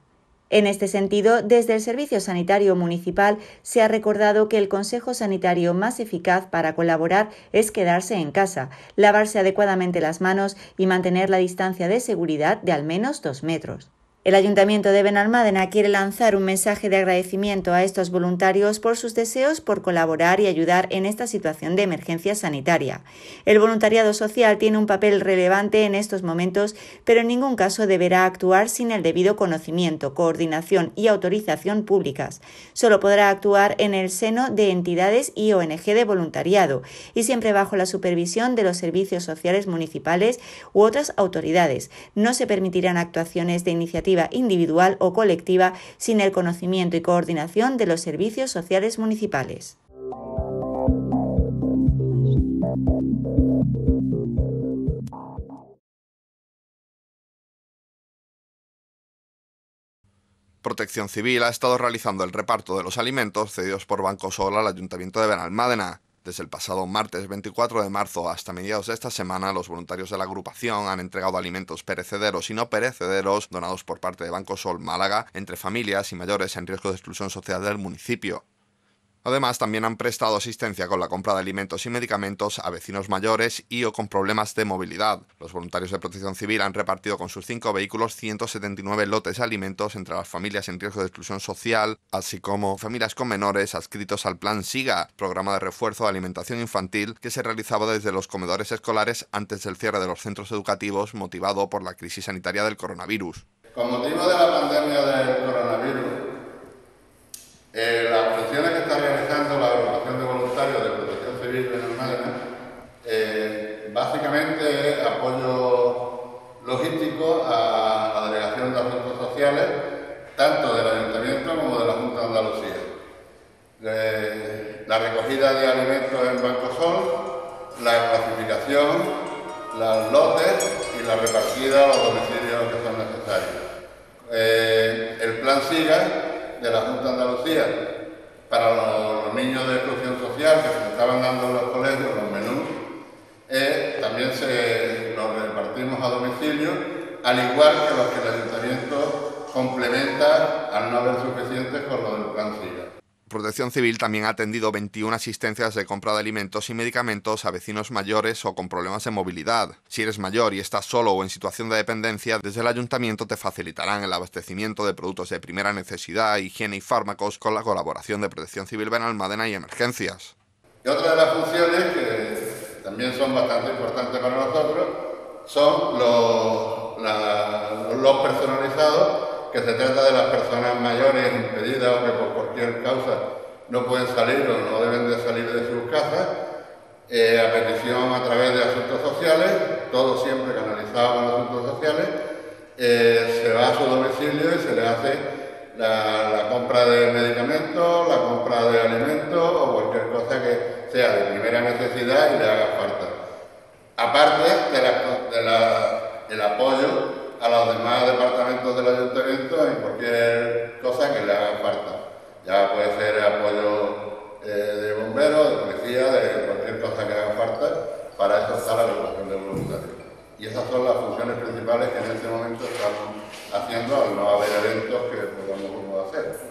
C: En este sentido, desde el Servicio Sanitario Municipal se ha recordado que el consejo sanitario más eficaz para colaborar es quedarse en casa, lavarse adecuadamente las manos y mantener la distancia de seguridad de al menos dos metros. El Ayuntamiento de Benalmádena quiere lanzar un mensaje de agradecimiento a estos voluntarios por sus deseos por colaborar y ayudar en esta situación de emergencia sanitaria. El voluntariado social tiene un papel relevante en estos momentos, pero en ningún caso deberá actuar sin el debido conocimiento, coordinación y autorización públicas. Solo podrá actuar en el seno de entidades y ONG de voluntariado y siempre bajo la supervisión de los servicios sociales municipales u otras autoridades. No se permitirán actuaciones de iniciativa individual o colectiva sin el conocimiento y coordinación de los servicios sociales municipales.
A: Protección Civil ha estado realizando el reparto de los alimentos cedidos por Banco Sol al Ayuntamiento de Benalmádena. Desde el pasado martes 24 de marzo hasta mediados de esta semana, los voluntarios de la agrupación han entregado alimentos perecederos y no perecederos donados por parte de Banco Sol Málaga entre familias y mayores en riesgo de exclusión social del municipio. Además, también han prestado asistencia con la compra de alimentos y medicamentos a vecinos mayores y o con problemas de movilidad. Los voluntarios de protección civil han repartido con sus cinco vehículos 179 lotes de alimentos entre las familias en riesgo de exclusión social, así como familias con menores adscritos al Plan SIGA, programa de refuerzo de alimentación infantil que se realizaba desde los comedores escolares antes del cierre de los centros educativos motivado por la crisis sanitaria del coronavirus.
K: Con motivo de la pandemia del coronavirus, eh, las funciones que está realizando la agrupación de Voluntarios de Protección Civil de eh, básicamente apoyo logístico a la Delegación de Asuntos Sociales, tanto del Ayuntamiento como de la Junta de Andalucía. Eh, la recogida de alimentos en Banco Sol, la clasificación, las lotes y la repartida a los domicilios que son necesarios. el plan SIGA de la Junta de Andalucía para los, niños de exclusión social que se estaban dando en los colegios, los menús, eh, también se los repartimos a domicilio, al igual que los que el ayuntamiento complementa al no haber suficiente con lo del plan SIGA.
A: Protección Civil también ha atendido 21 asistencias de compra de alimentos y medicamentos a vecinos mayores o con problemas de movilidad. Si eres mayor y estás solo o en situación de dependencia, desde el ayuntamiento te facilitarán el abastecimiento de productos de primera necesidad, higiene y fármacos con la colaboración de Protección Civil Benalmádena y Emergencias.
K: otra de las funciones que también son bastante importantes para nosotros son los, los personalizados que se trata de las personas mayores impedidas o que por cualquier causa no pueden salir o no deben de salir de sus casas, eh, a petición a través de asuntos sociales, todo siempre canalizado con asuntos sociales, eh, se va a su domicilio y se le hace la, compra de medicamentos, la compra de alimentos o cualquier cosa que sea de primera necesidad y le haga falta. Aparte de del apoyo a los demás departamentos del ayuntamiento en cualquier cosa que le hagan falta. Ya puede ser apoyo eh, de bomberos, de policía, de cualquier cosa que haga falta, para eso está la agrupación de voluntarios. Y esas son las funciones principales que en este momento estamos haciendo al no haber eventos que podamos hacer.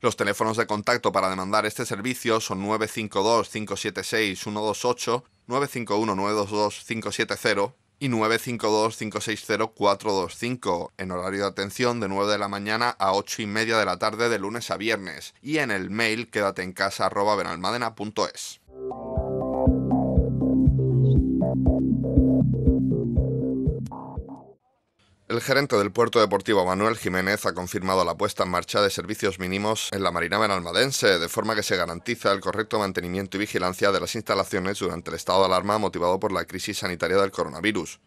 A: Los teléfonos de contacto para demandar este servicio son 952-576-128, 951-922-570 y 952-560-425 en horario de atención de 9 de la mañana a 8 y media de la tarde de lunes a viernes y en el mail quédate en casa El gerente del puerto deportivo Manuel Jiménez ha confirmado la puesta en marcha de servicios mínimos en la Marina Benalmadense, de forma que se garantiza el correcto mantenimiento y vigilancia de las instalaciones durante el estado de alarma motivado por la crisis sanitaria del coronavirus.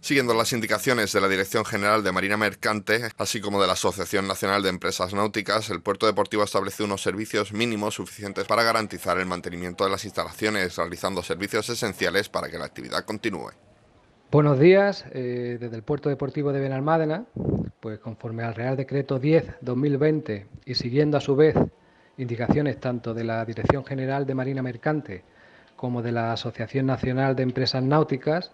A: Siguiendo las indicaciones de la Dirección General de Marina Mercante, así como de la Asociación Nacional de Empresas Náuticas, el puerto deportivo establece unos servicios mínimos suficientes para garantizar el mantenimiento de las instalaciones, realizando servicios esenciales para que la actividad continúe.
L: Buenos días, eh, desde el Puerto Deportivo de Benalmádena, pues conforme al Real Decreto 10-2020 y siguiendo a su vez indicaciones tanto de la Dirección General de Marina Mercante como de la Asociación Nacional de Empresas Náuticas,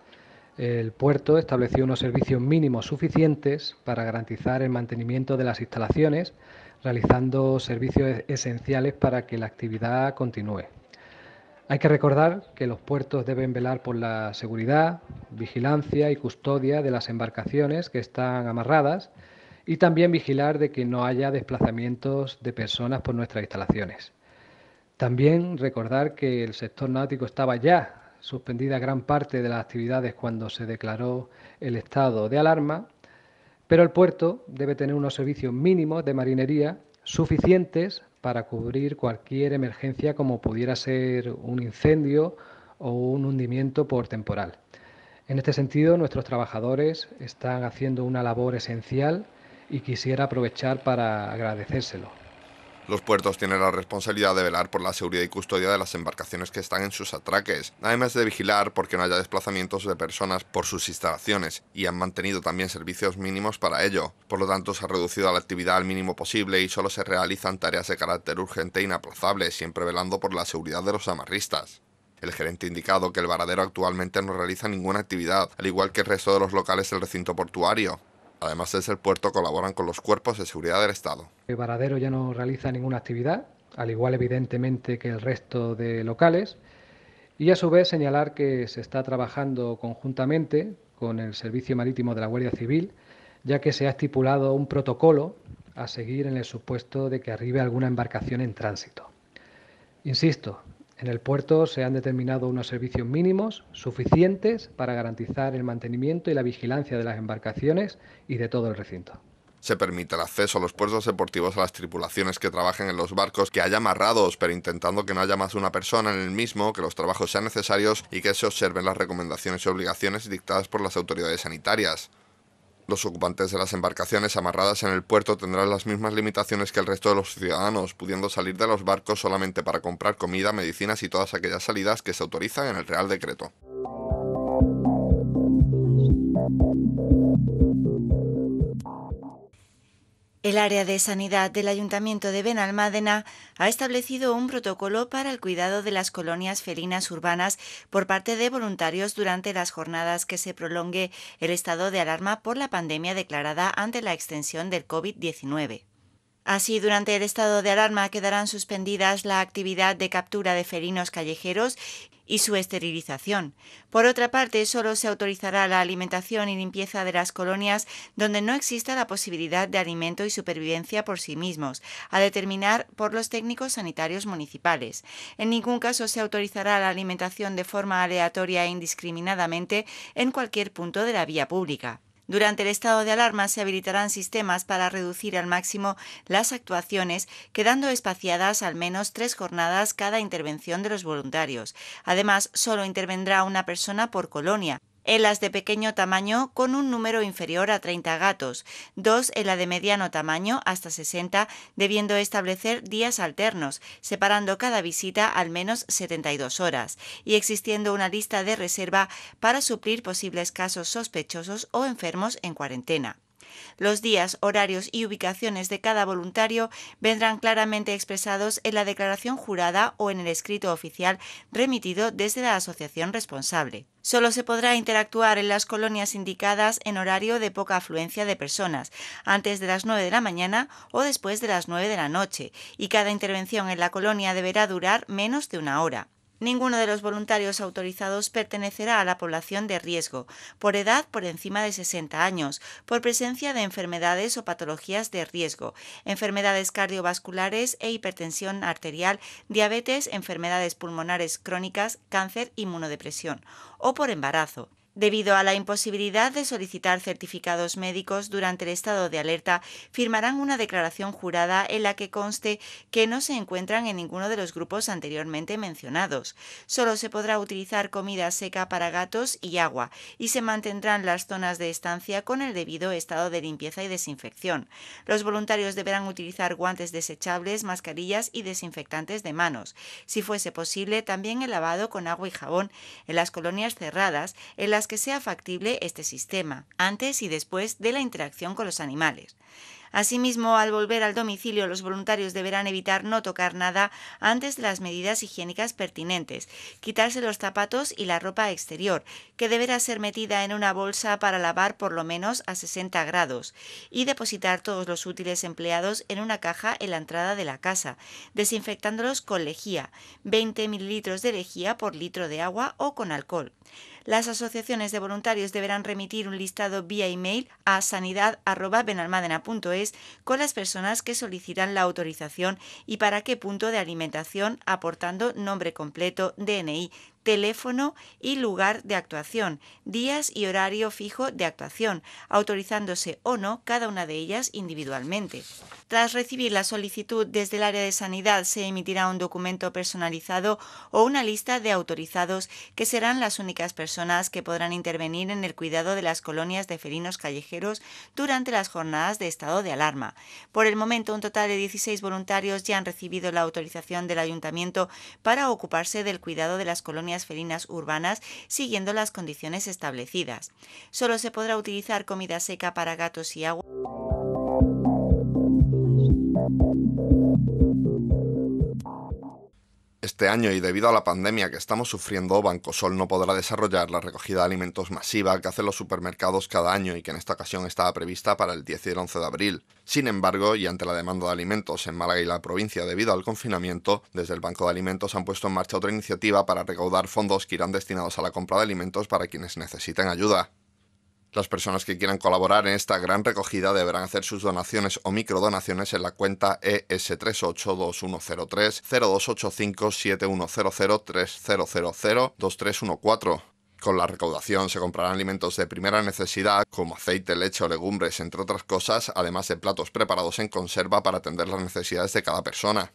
L: el puerto estableció unos servicios mínimos suficientes para garantizar el mantenimiento de las instalaciones, realizando servicios esenciales para que la actividad continúe. Hay que recordar que los puertos deben velar por la seguridad, vigilancia y custodia de las embarcaciones que están amarradas y también vigilar de que no haya desplazamientos de personas por nuestras instalaciones. También recordar que el sector náutico estaba ya suspendida gran parte de las actividades cuando se declaró el estado de alarma, pero el puerto debe tener unos servicios mínimos de marinería suficientes para cubrir cualquier emergencia como pudiera ser un incendio o un hundimiento por temporal. En este sentido, nuestros trabajadores están haciendo una labor esencial y quisiera aprovechar para agradecérselo.
A: Los puertos tienen la responsabilidad de velar por la seguridad y custodia de las embarcaciones que están en sus atraques, además de vigilar porque no haya desplazamientos de personas por sus instalaciones, y han mantenido también servicios mínimos para ello. Por lo tanto, se ha reducido la actividad al mínimo posible y solo se realizan tareas de carácter urgente e inaplazable, siempre velando por la seguridad de los amarristas. El gerente ha indicado que el varadero actualmente no realiza ninguna actividad, al igual que el resto de los locales del recinto portuario. Además, desde el puerto colaboran con los cuerpos de seguridad del Estado.
L: El varadero ya no realiza ninguna actividad, al igual evidentemente que el resto de locales. Y a su vez señalar que se está trabajando conjuntamente con el Servicio Marítimo de la Guardia Civil, ya que se ha estipulado un protocolo a seguir en el supuesto de que arribe alguna embarcación en tránsito. Insisto, en el puerto se han determinado unos servicios mínimos suficientes para garantizar el mantenimiento y la vigilancia de las embarcaciones y de todo el recinto.
A: Se permite el acceso a los puertos deportivos a las tripulaciones que trabajen en los barcos que haya amarrados, pero intentando que no haya más una persona en el mismo, que los trabajos sean necesarios y que se observen las recomendaciones y obligaciones dictadas por las autoridades sanitarias. Los ocupantes de las embarcaciones amarradas en el puerto tendrán las mismas limitaciones que el resto de los ciudadanos, pudiendo salir de los barcos solamente para comprar comida, medicinas y todas aquellas salidas que se autorizan en el Real Decreto.
C: El área de sanidad del Ayuntamiento de Benalmádena ha establecido un protocolo para el cuidado de las colonias felinas urbanas por parte de voluntarios durante las jornadas que se prolongue el estado de alarma por la pandemia declarada ante la extensión del COVID-19. Así, durante el estado de alarma quedarán suspendidas la actividad de captura de felinos callejeros y su esterilización. Por otra parte, solo se autorizará la alimentación y limpieza de las colonias donde no exista la posibilidad de alimento y supervivencia por sí mismos, a determinar por los técnicos sanitarios municipales. En ningún caso se autorizará la alimentación de forma aleatoria e indiscriminadamente en cualquier punto de la vía pública. Durante el estado de alarma se habilitarán sistemas para reducir al máximo las actuaciones, quedando espaciadas al menos tres jornadas cada intervención de los voluntarios. Además, solo intervendrá una persona por colonia, en las de pequeño tamaño con un número inferior a 30 gatos, dos en la de mediano tamaño hasta 60, debiendo establecer días alternos, separando cada visita al menos 72 horas, y existiendo una lista de reserva para suplir posibles casos sospechosos o enfermos en cuarentena. Los días, horarios y ubicaciones de cada voluntario vendrán claramente expresados en la declaración jurada o en el escrito oficial remitido desde la asociación responsable. Solo se podrá interactuar en las colonias indicadas en horario de poca afluencia de personas, antes de las 9 de la mañana o después de las 9 de la noche, y cada intervención en la colonia deberá durar menos de una hora. Ninguno de los voluntarios autorizados pertenecerá a la población de riesgo, por edad por encima de 60 años, por presencia de enfermedades o patologías de riesgo, enfermedades cardiovasculares e hipertensión arterial, diabetes, enfermedades pulmonares crónicas, cáncer, inmunodepresión, o por embarazo. Debido a la imposibilidad de solicitar certificados médicos durante el estado de alerta, firmarán una declaración jurada en la que conste que no se encuentran en ninguno de los grupos anteriormente mencionados. Solo se podrá utilizar comida seca para gatos y agua, y se mantendrán las zonas de estancia con el debido estado de limpieza y desinfección. Los voluntarios deberán utilizar guantes desechables, mascarillas y desinfectantes de manos. Si fuese posible, también el lavado con agua y jabón en las colonias cerradas, en las que sea factible este sistema, antes y después de la interacción con los animales. Asimismo, al volver al domicilio, los voluntarios deberán evitar no tocar nada antes de las medidas higiénicas pertinentes, quitarse los zapatos y la ropa exterior, que deberá ser metida en una bolsa para lavar por lo menos a 60 grados, y depositar todos los útiles empleados en una caja en la entrada de la casa, desinfectándolos con lejía, 20 mililitros de lejía por litro de agua o con alcohol. Las asociaciones de voluntarios deberán remitir un listado vía email a sanidad.benalmadena.es con las personas que solicitan la autorización y para qué punto de alimentación, aportando nombre completo, DNI, teléfono y lugar de actuación, días y horario fijo de actuación, autorizándose o no cada una de ellas individualmente. Tras recibir la solicitud desde el área de sanidad se emitirá un documento personalizado o una lista de autorizados que serán las únicas personas que podrán intervenir en el cuidado de las colonias de felinos callejeros durante las jornadas de estado de alarma. Por el momento, un total de 16 voluntarios ya han recibido la autorización del ayuntamiento para ocuparse del cuidado de las colonias felinas urbanas siguiendo las condiciones establecidas. Solo se podrá utilizar comida seca para gatos y agua.
A: Este año y debido a la pandemia que estamos sufriendo, Bancosol no podrá desarrollar la recogida de alimentos masiva que hacen los supermercados cada año y que en esta ocasión estaba prevista para el 10 y el 11 de abril. Sin embargo, y ante la demanda de alimentos en Málaga y la provincia debido al confinamiento, desde el Banco de Alimentos han puesto en marcha otra iniciativa para recaudar fondos que irán destinados a la compra de alimentos para quienes necesiten ayuda. Las personas que quieran colaborar en esta gran recogida deberán hacer sus donaciones o microdonaciones en la cuenta e ES382103 2314. Con la recaudación se comprarán alimentos de primera necesidad como aceite, leche o legumbres, entre otras cosas, además de platos preparados en conserva para atender las necesidades de cada persona.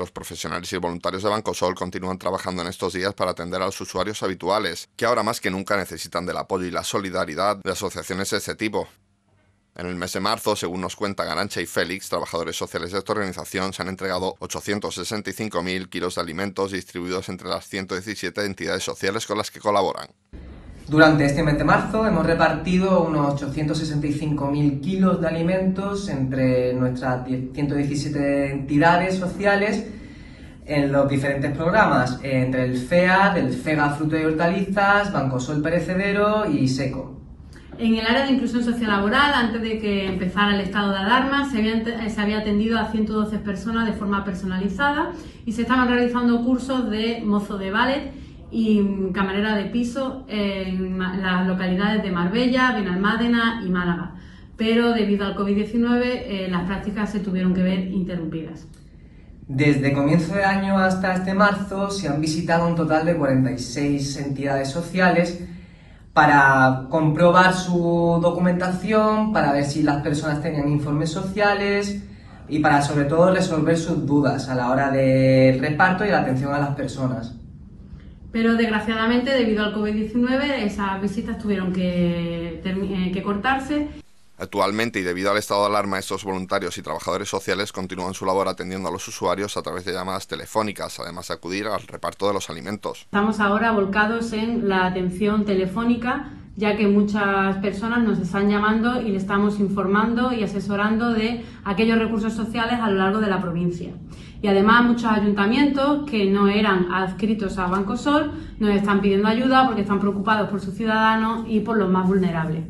A: Los profesionales y voluntarios de Bancosol continúan trabajando en estos días para atender a los usuarios habituales, que ahora más que nunca necesitan del apoyo y la solidaridad de asociaciones de este tipo. En el mes de marzo, según nos cuentan Arancha y Félix, trabajadores sociales de esta organización, se han entregado 865.000 kilos de alimentos distribuidos entre las 117 entidades sociales con las que colaboran.
M: Durante este mes de marzo hemos repartido unos 865.000 kilos de alimentos entre nuestras 117 entidades sociales en los diferentes programas, eh, entre el FEA, el FEGA Fruto y Hortalizas, Bancosol Perecedero y SECO.
N: En el área de inclusión sociolaboral, antes de que empezara el estado de alarma, se eh, había atendido a 112 personas de forma personalizada y se estaban realizando cursos de mozo de ballet y mm, camarera de piso en las localidades de Marbella, Benalmádena y Málaga, pero debido al COVID-19 eh, las prácticas se tuvieron que ver interrumpidas.
M: Desde comienzo de año hasta este marzo se han visitado un total de 46 entidades sociales para comprobar su documentación, para ver si las personas tenían informes sociales y para sobre todo resolver sus dudas a la hora del reparto y la atención a las personas.
N: Pero desgraciadamente, debido al COVID-19, esas visitas tuvieron eh, que, cortarse.
A: Actualmente, y debido al estado de alarma, estos voluntarios y trabajadores sociales continúan su labor atendiendo a los usuarios a través de llamadas telefónicas, además de acudir al reparto de los alimentos.
N: Estamos ahora volcados en la atención telefónica, ya que muchas personas nos están llamando y le estamos informando y asesorando de aquellos recursos sociales a lo largo de la provincia. Y además muchos ayuntamientos que no eran adscritos a Banco Sol nos están pidiendo ayuda porque están preocupados por sus ciudadanos y por los más vulnerables.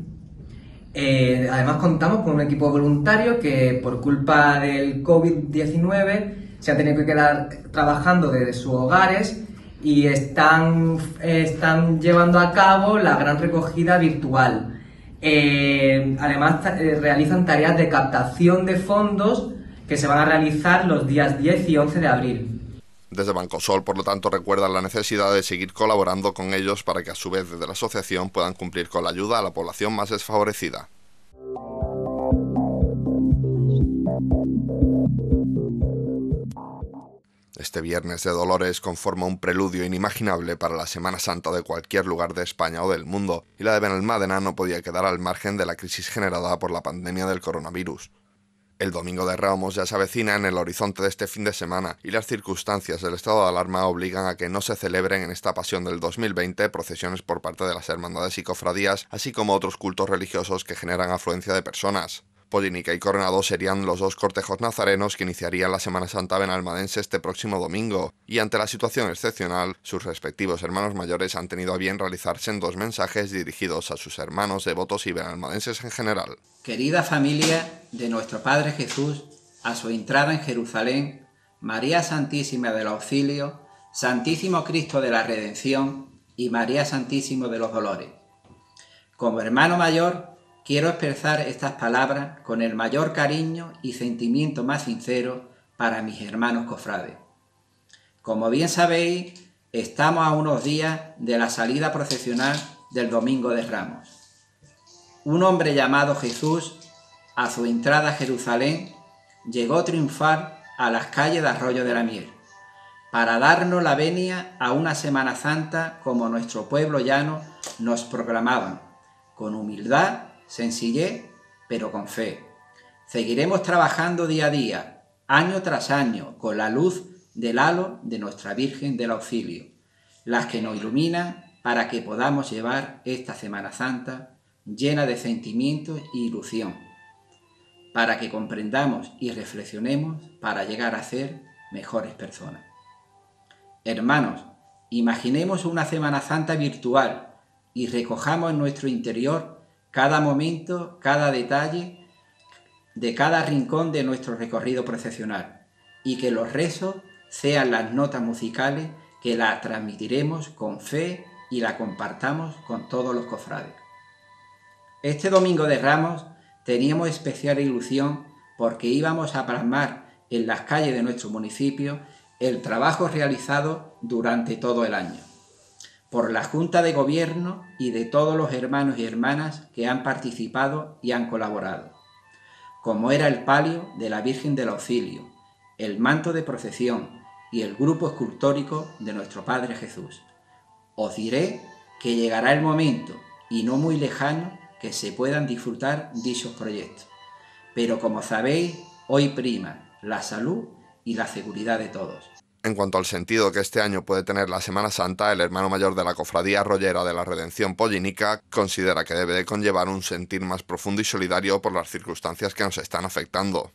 M: Eh, además contamos con un equipo voluntario que por culpa del COVID-19 se ha tenido que quedar trabajando desde sus hogares y están, están llevando a cabo la gran recogida virtual. Eh, además, eh, realizan tareas de captación de fondos que se van a realizar los días 10 y 11 de abril.
A: Desde Bancosol, por lo tanto, recuerdan la necesidad de seguir colaborando con ellos para que a su vez desde la asociación puedan cumplir con la ayuda a la población más desfavorecida. Este viernes de Dolores conforma un preludio inimaginable para la Semana Santa de cualquier lugar de España o del mundo, y la de Benalmádena no podía quedar al margen de la crisis generada por la pandemia del coronavirus. El domingo de Ramos ya se avecina en el horizonte de este fin de semana y las circunstancias del estado de alarma obligan a que no se celebren en esta pasión del 2020 procesiones por parte de las hermandades y cofradías, así como otros cultos religiosos que generan afluencia de personas. Podínica y Coronado serían los dos cortejos nazarenos que iniciarían la Semana Santa benalmadense este próximo domingo, y ante la situación excepcional, sus respectivos hermanos mayores han tenido a bien en dos mensajes dirigidos a sus hermanos devotos y benalmadenses en general.
O: Querida familia de nuestro Padre Jesús, a su entrada en Jerusalén, María Santísima del Auxilio, Santísimo Cristo de la Redención y María Santísimo de los Dolores. Como hermano mayor, quiero expresar estas palabras con el mayor cariño y sentimiento más sincero para mis hermanos cofrades. Como bien sabéis, estamos a unos días de la salida procesional del Domingo de Ramos. Un hombre llamado Jesús, a su entrada a Jerusalén, llegó a triunfar a las calles de Arroyo de la Miel, para darnos la venia a una Semana Santa como nuestro pueblo llano nos programaba, con humildad sencillez, pero con fe. Seguiremos trabajando día a día, año tras año, con la luz del halo de nuestra Virgen del Auxilio, las que nos ilumina para que podamos llevar esta Semana Santa llena de sentimientos e ilusión, para que comprendamos y reflexionemos para llegar a ser mejores personas. Hermanos, imaginemos una Semana Santa virtual y recojamos en nuestro interior cada momento, cada detalle de cada rincón de nuestro recorrido procesional y que los rezos sean las notas musicales que las transmitiremos con fe y la compartamos con todos los cofrades. Este domingo de Ramos teníamos especial ilusión porque íbamos a plasmar en las calles de nuestro municipio el trabajo realizado durante todo el año por la Junta de Gobierno y de todos los hermanos y hermanas que han participado y han colaborado, como era el palio de la Virgen del Auxilio, el manto de procesión y el grupo escultórico de nuestro Padre Jesús. Os diré que llegará el momento, y no muy lejano, que se puedan disfrutar dichos proyectos. Pero como sabéis, hoy prima la salud y la seguridad de todos
A: en cuanto al sentido que este año puede tener la Semana Santa, el hermano mayor de la Cofradía Rollera de la Redención Pollinica considera que debe de conllevar un sentir más profundo y solidario por las circunstancias que nos están afectando.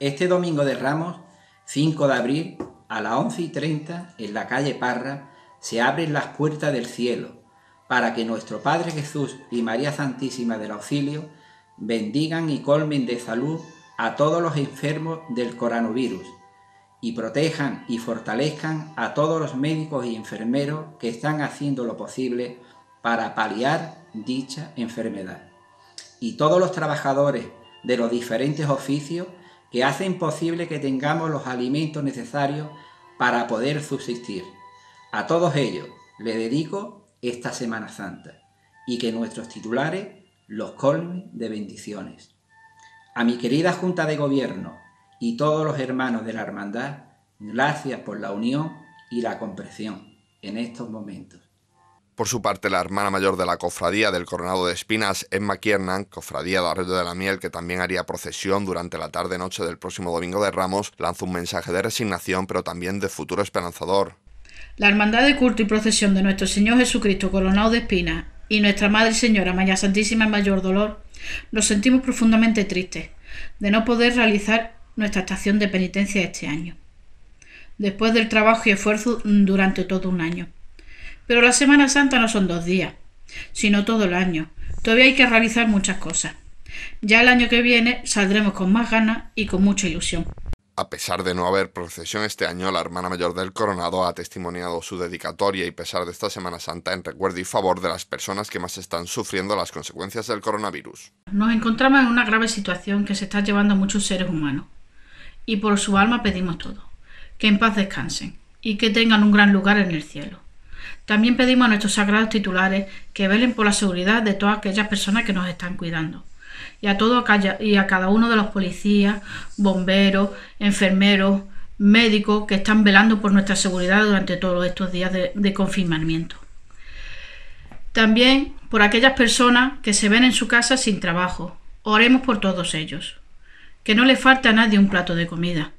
O: Este domingo de Ramos, 5 de abril, a las 11 y 30, en la calle Parra, se abren las puertas del cielo para que nuestro Padre Jesús y María Santísima del Auxilio bendigan y colmen de salud a todos los enfermos del coronavirus y protejan y fortalezcan a todos los médicos y enfermeros que están haciendo lo posible para paliar dicha enfermedad. Y todos los trabajadores de los diferentes oficios que hacen posible que tengamos los alimentos necesarios para poder subsistir. A todos ellos les dedico esta Semana Santa y que nuestros titulares los colmen de bendiciones. A mi querida Junta de Gobierno, y todos los hermanos de la hermandad, gracias por la unión y la comprensión en estos momentos.
A: Por su parte, la hermana mayor de la cofradía del Coronado de Espinas, Emma Kiernan, cofradía de Arroyo de la Miel, que también haría procesión durante la tarde-noche del próximo domingo de Ramos, lanza un mensaje de resignación, pero también de futuro esperanzador.
E: La hermandad de culto y procesión de nuestro Señor Jesucristo Coronado de Espinas y nuestra Madre Señora María Santísima en mayor dolor, nos sentimos profundamente tristes de no poder realizar nuestra estación de penitencia este año, después del trabajo y esfuerzo durante todo un año. Pero la Semana Santa no son dos días, sino todo el año. Todavía hay que realizar muchas cosas. Ya el año que viene saldremos con más ganas y con mucha ilusión.
A: A pesar de no haber procesión este año, la hermana mayor del Coronado ha testimoniado su dedicatoria y pesar de esta Semana Santa en recuerdo y favor de las personas que más están sufriendo las consecuencias del coronavirus.
E: Nos encontramos en una grave situación que se está llevando a muchos seres humanos y por su alma pedimos todo. Que en paz descansen y que tengan un gran lugar en el cielo. También pedimos a nuestros sagrados titulares que velen por la seguridad de todas aquellas personas que nos están cuidando. Y a, todo, y a cada uno de los policías, bomberos, enfermeros, médicos que están velando por nuestra seguridad durante todos estos días de, de confinamiento. También por aquellas personas que se ven en su casa sin trabajo. Oremos por todos ellos que no le falta a nadie un plato de comida.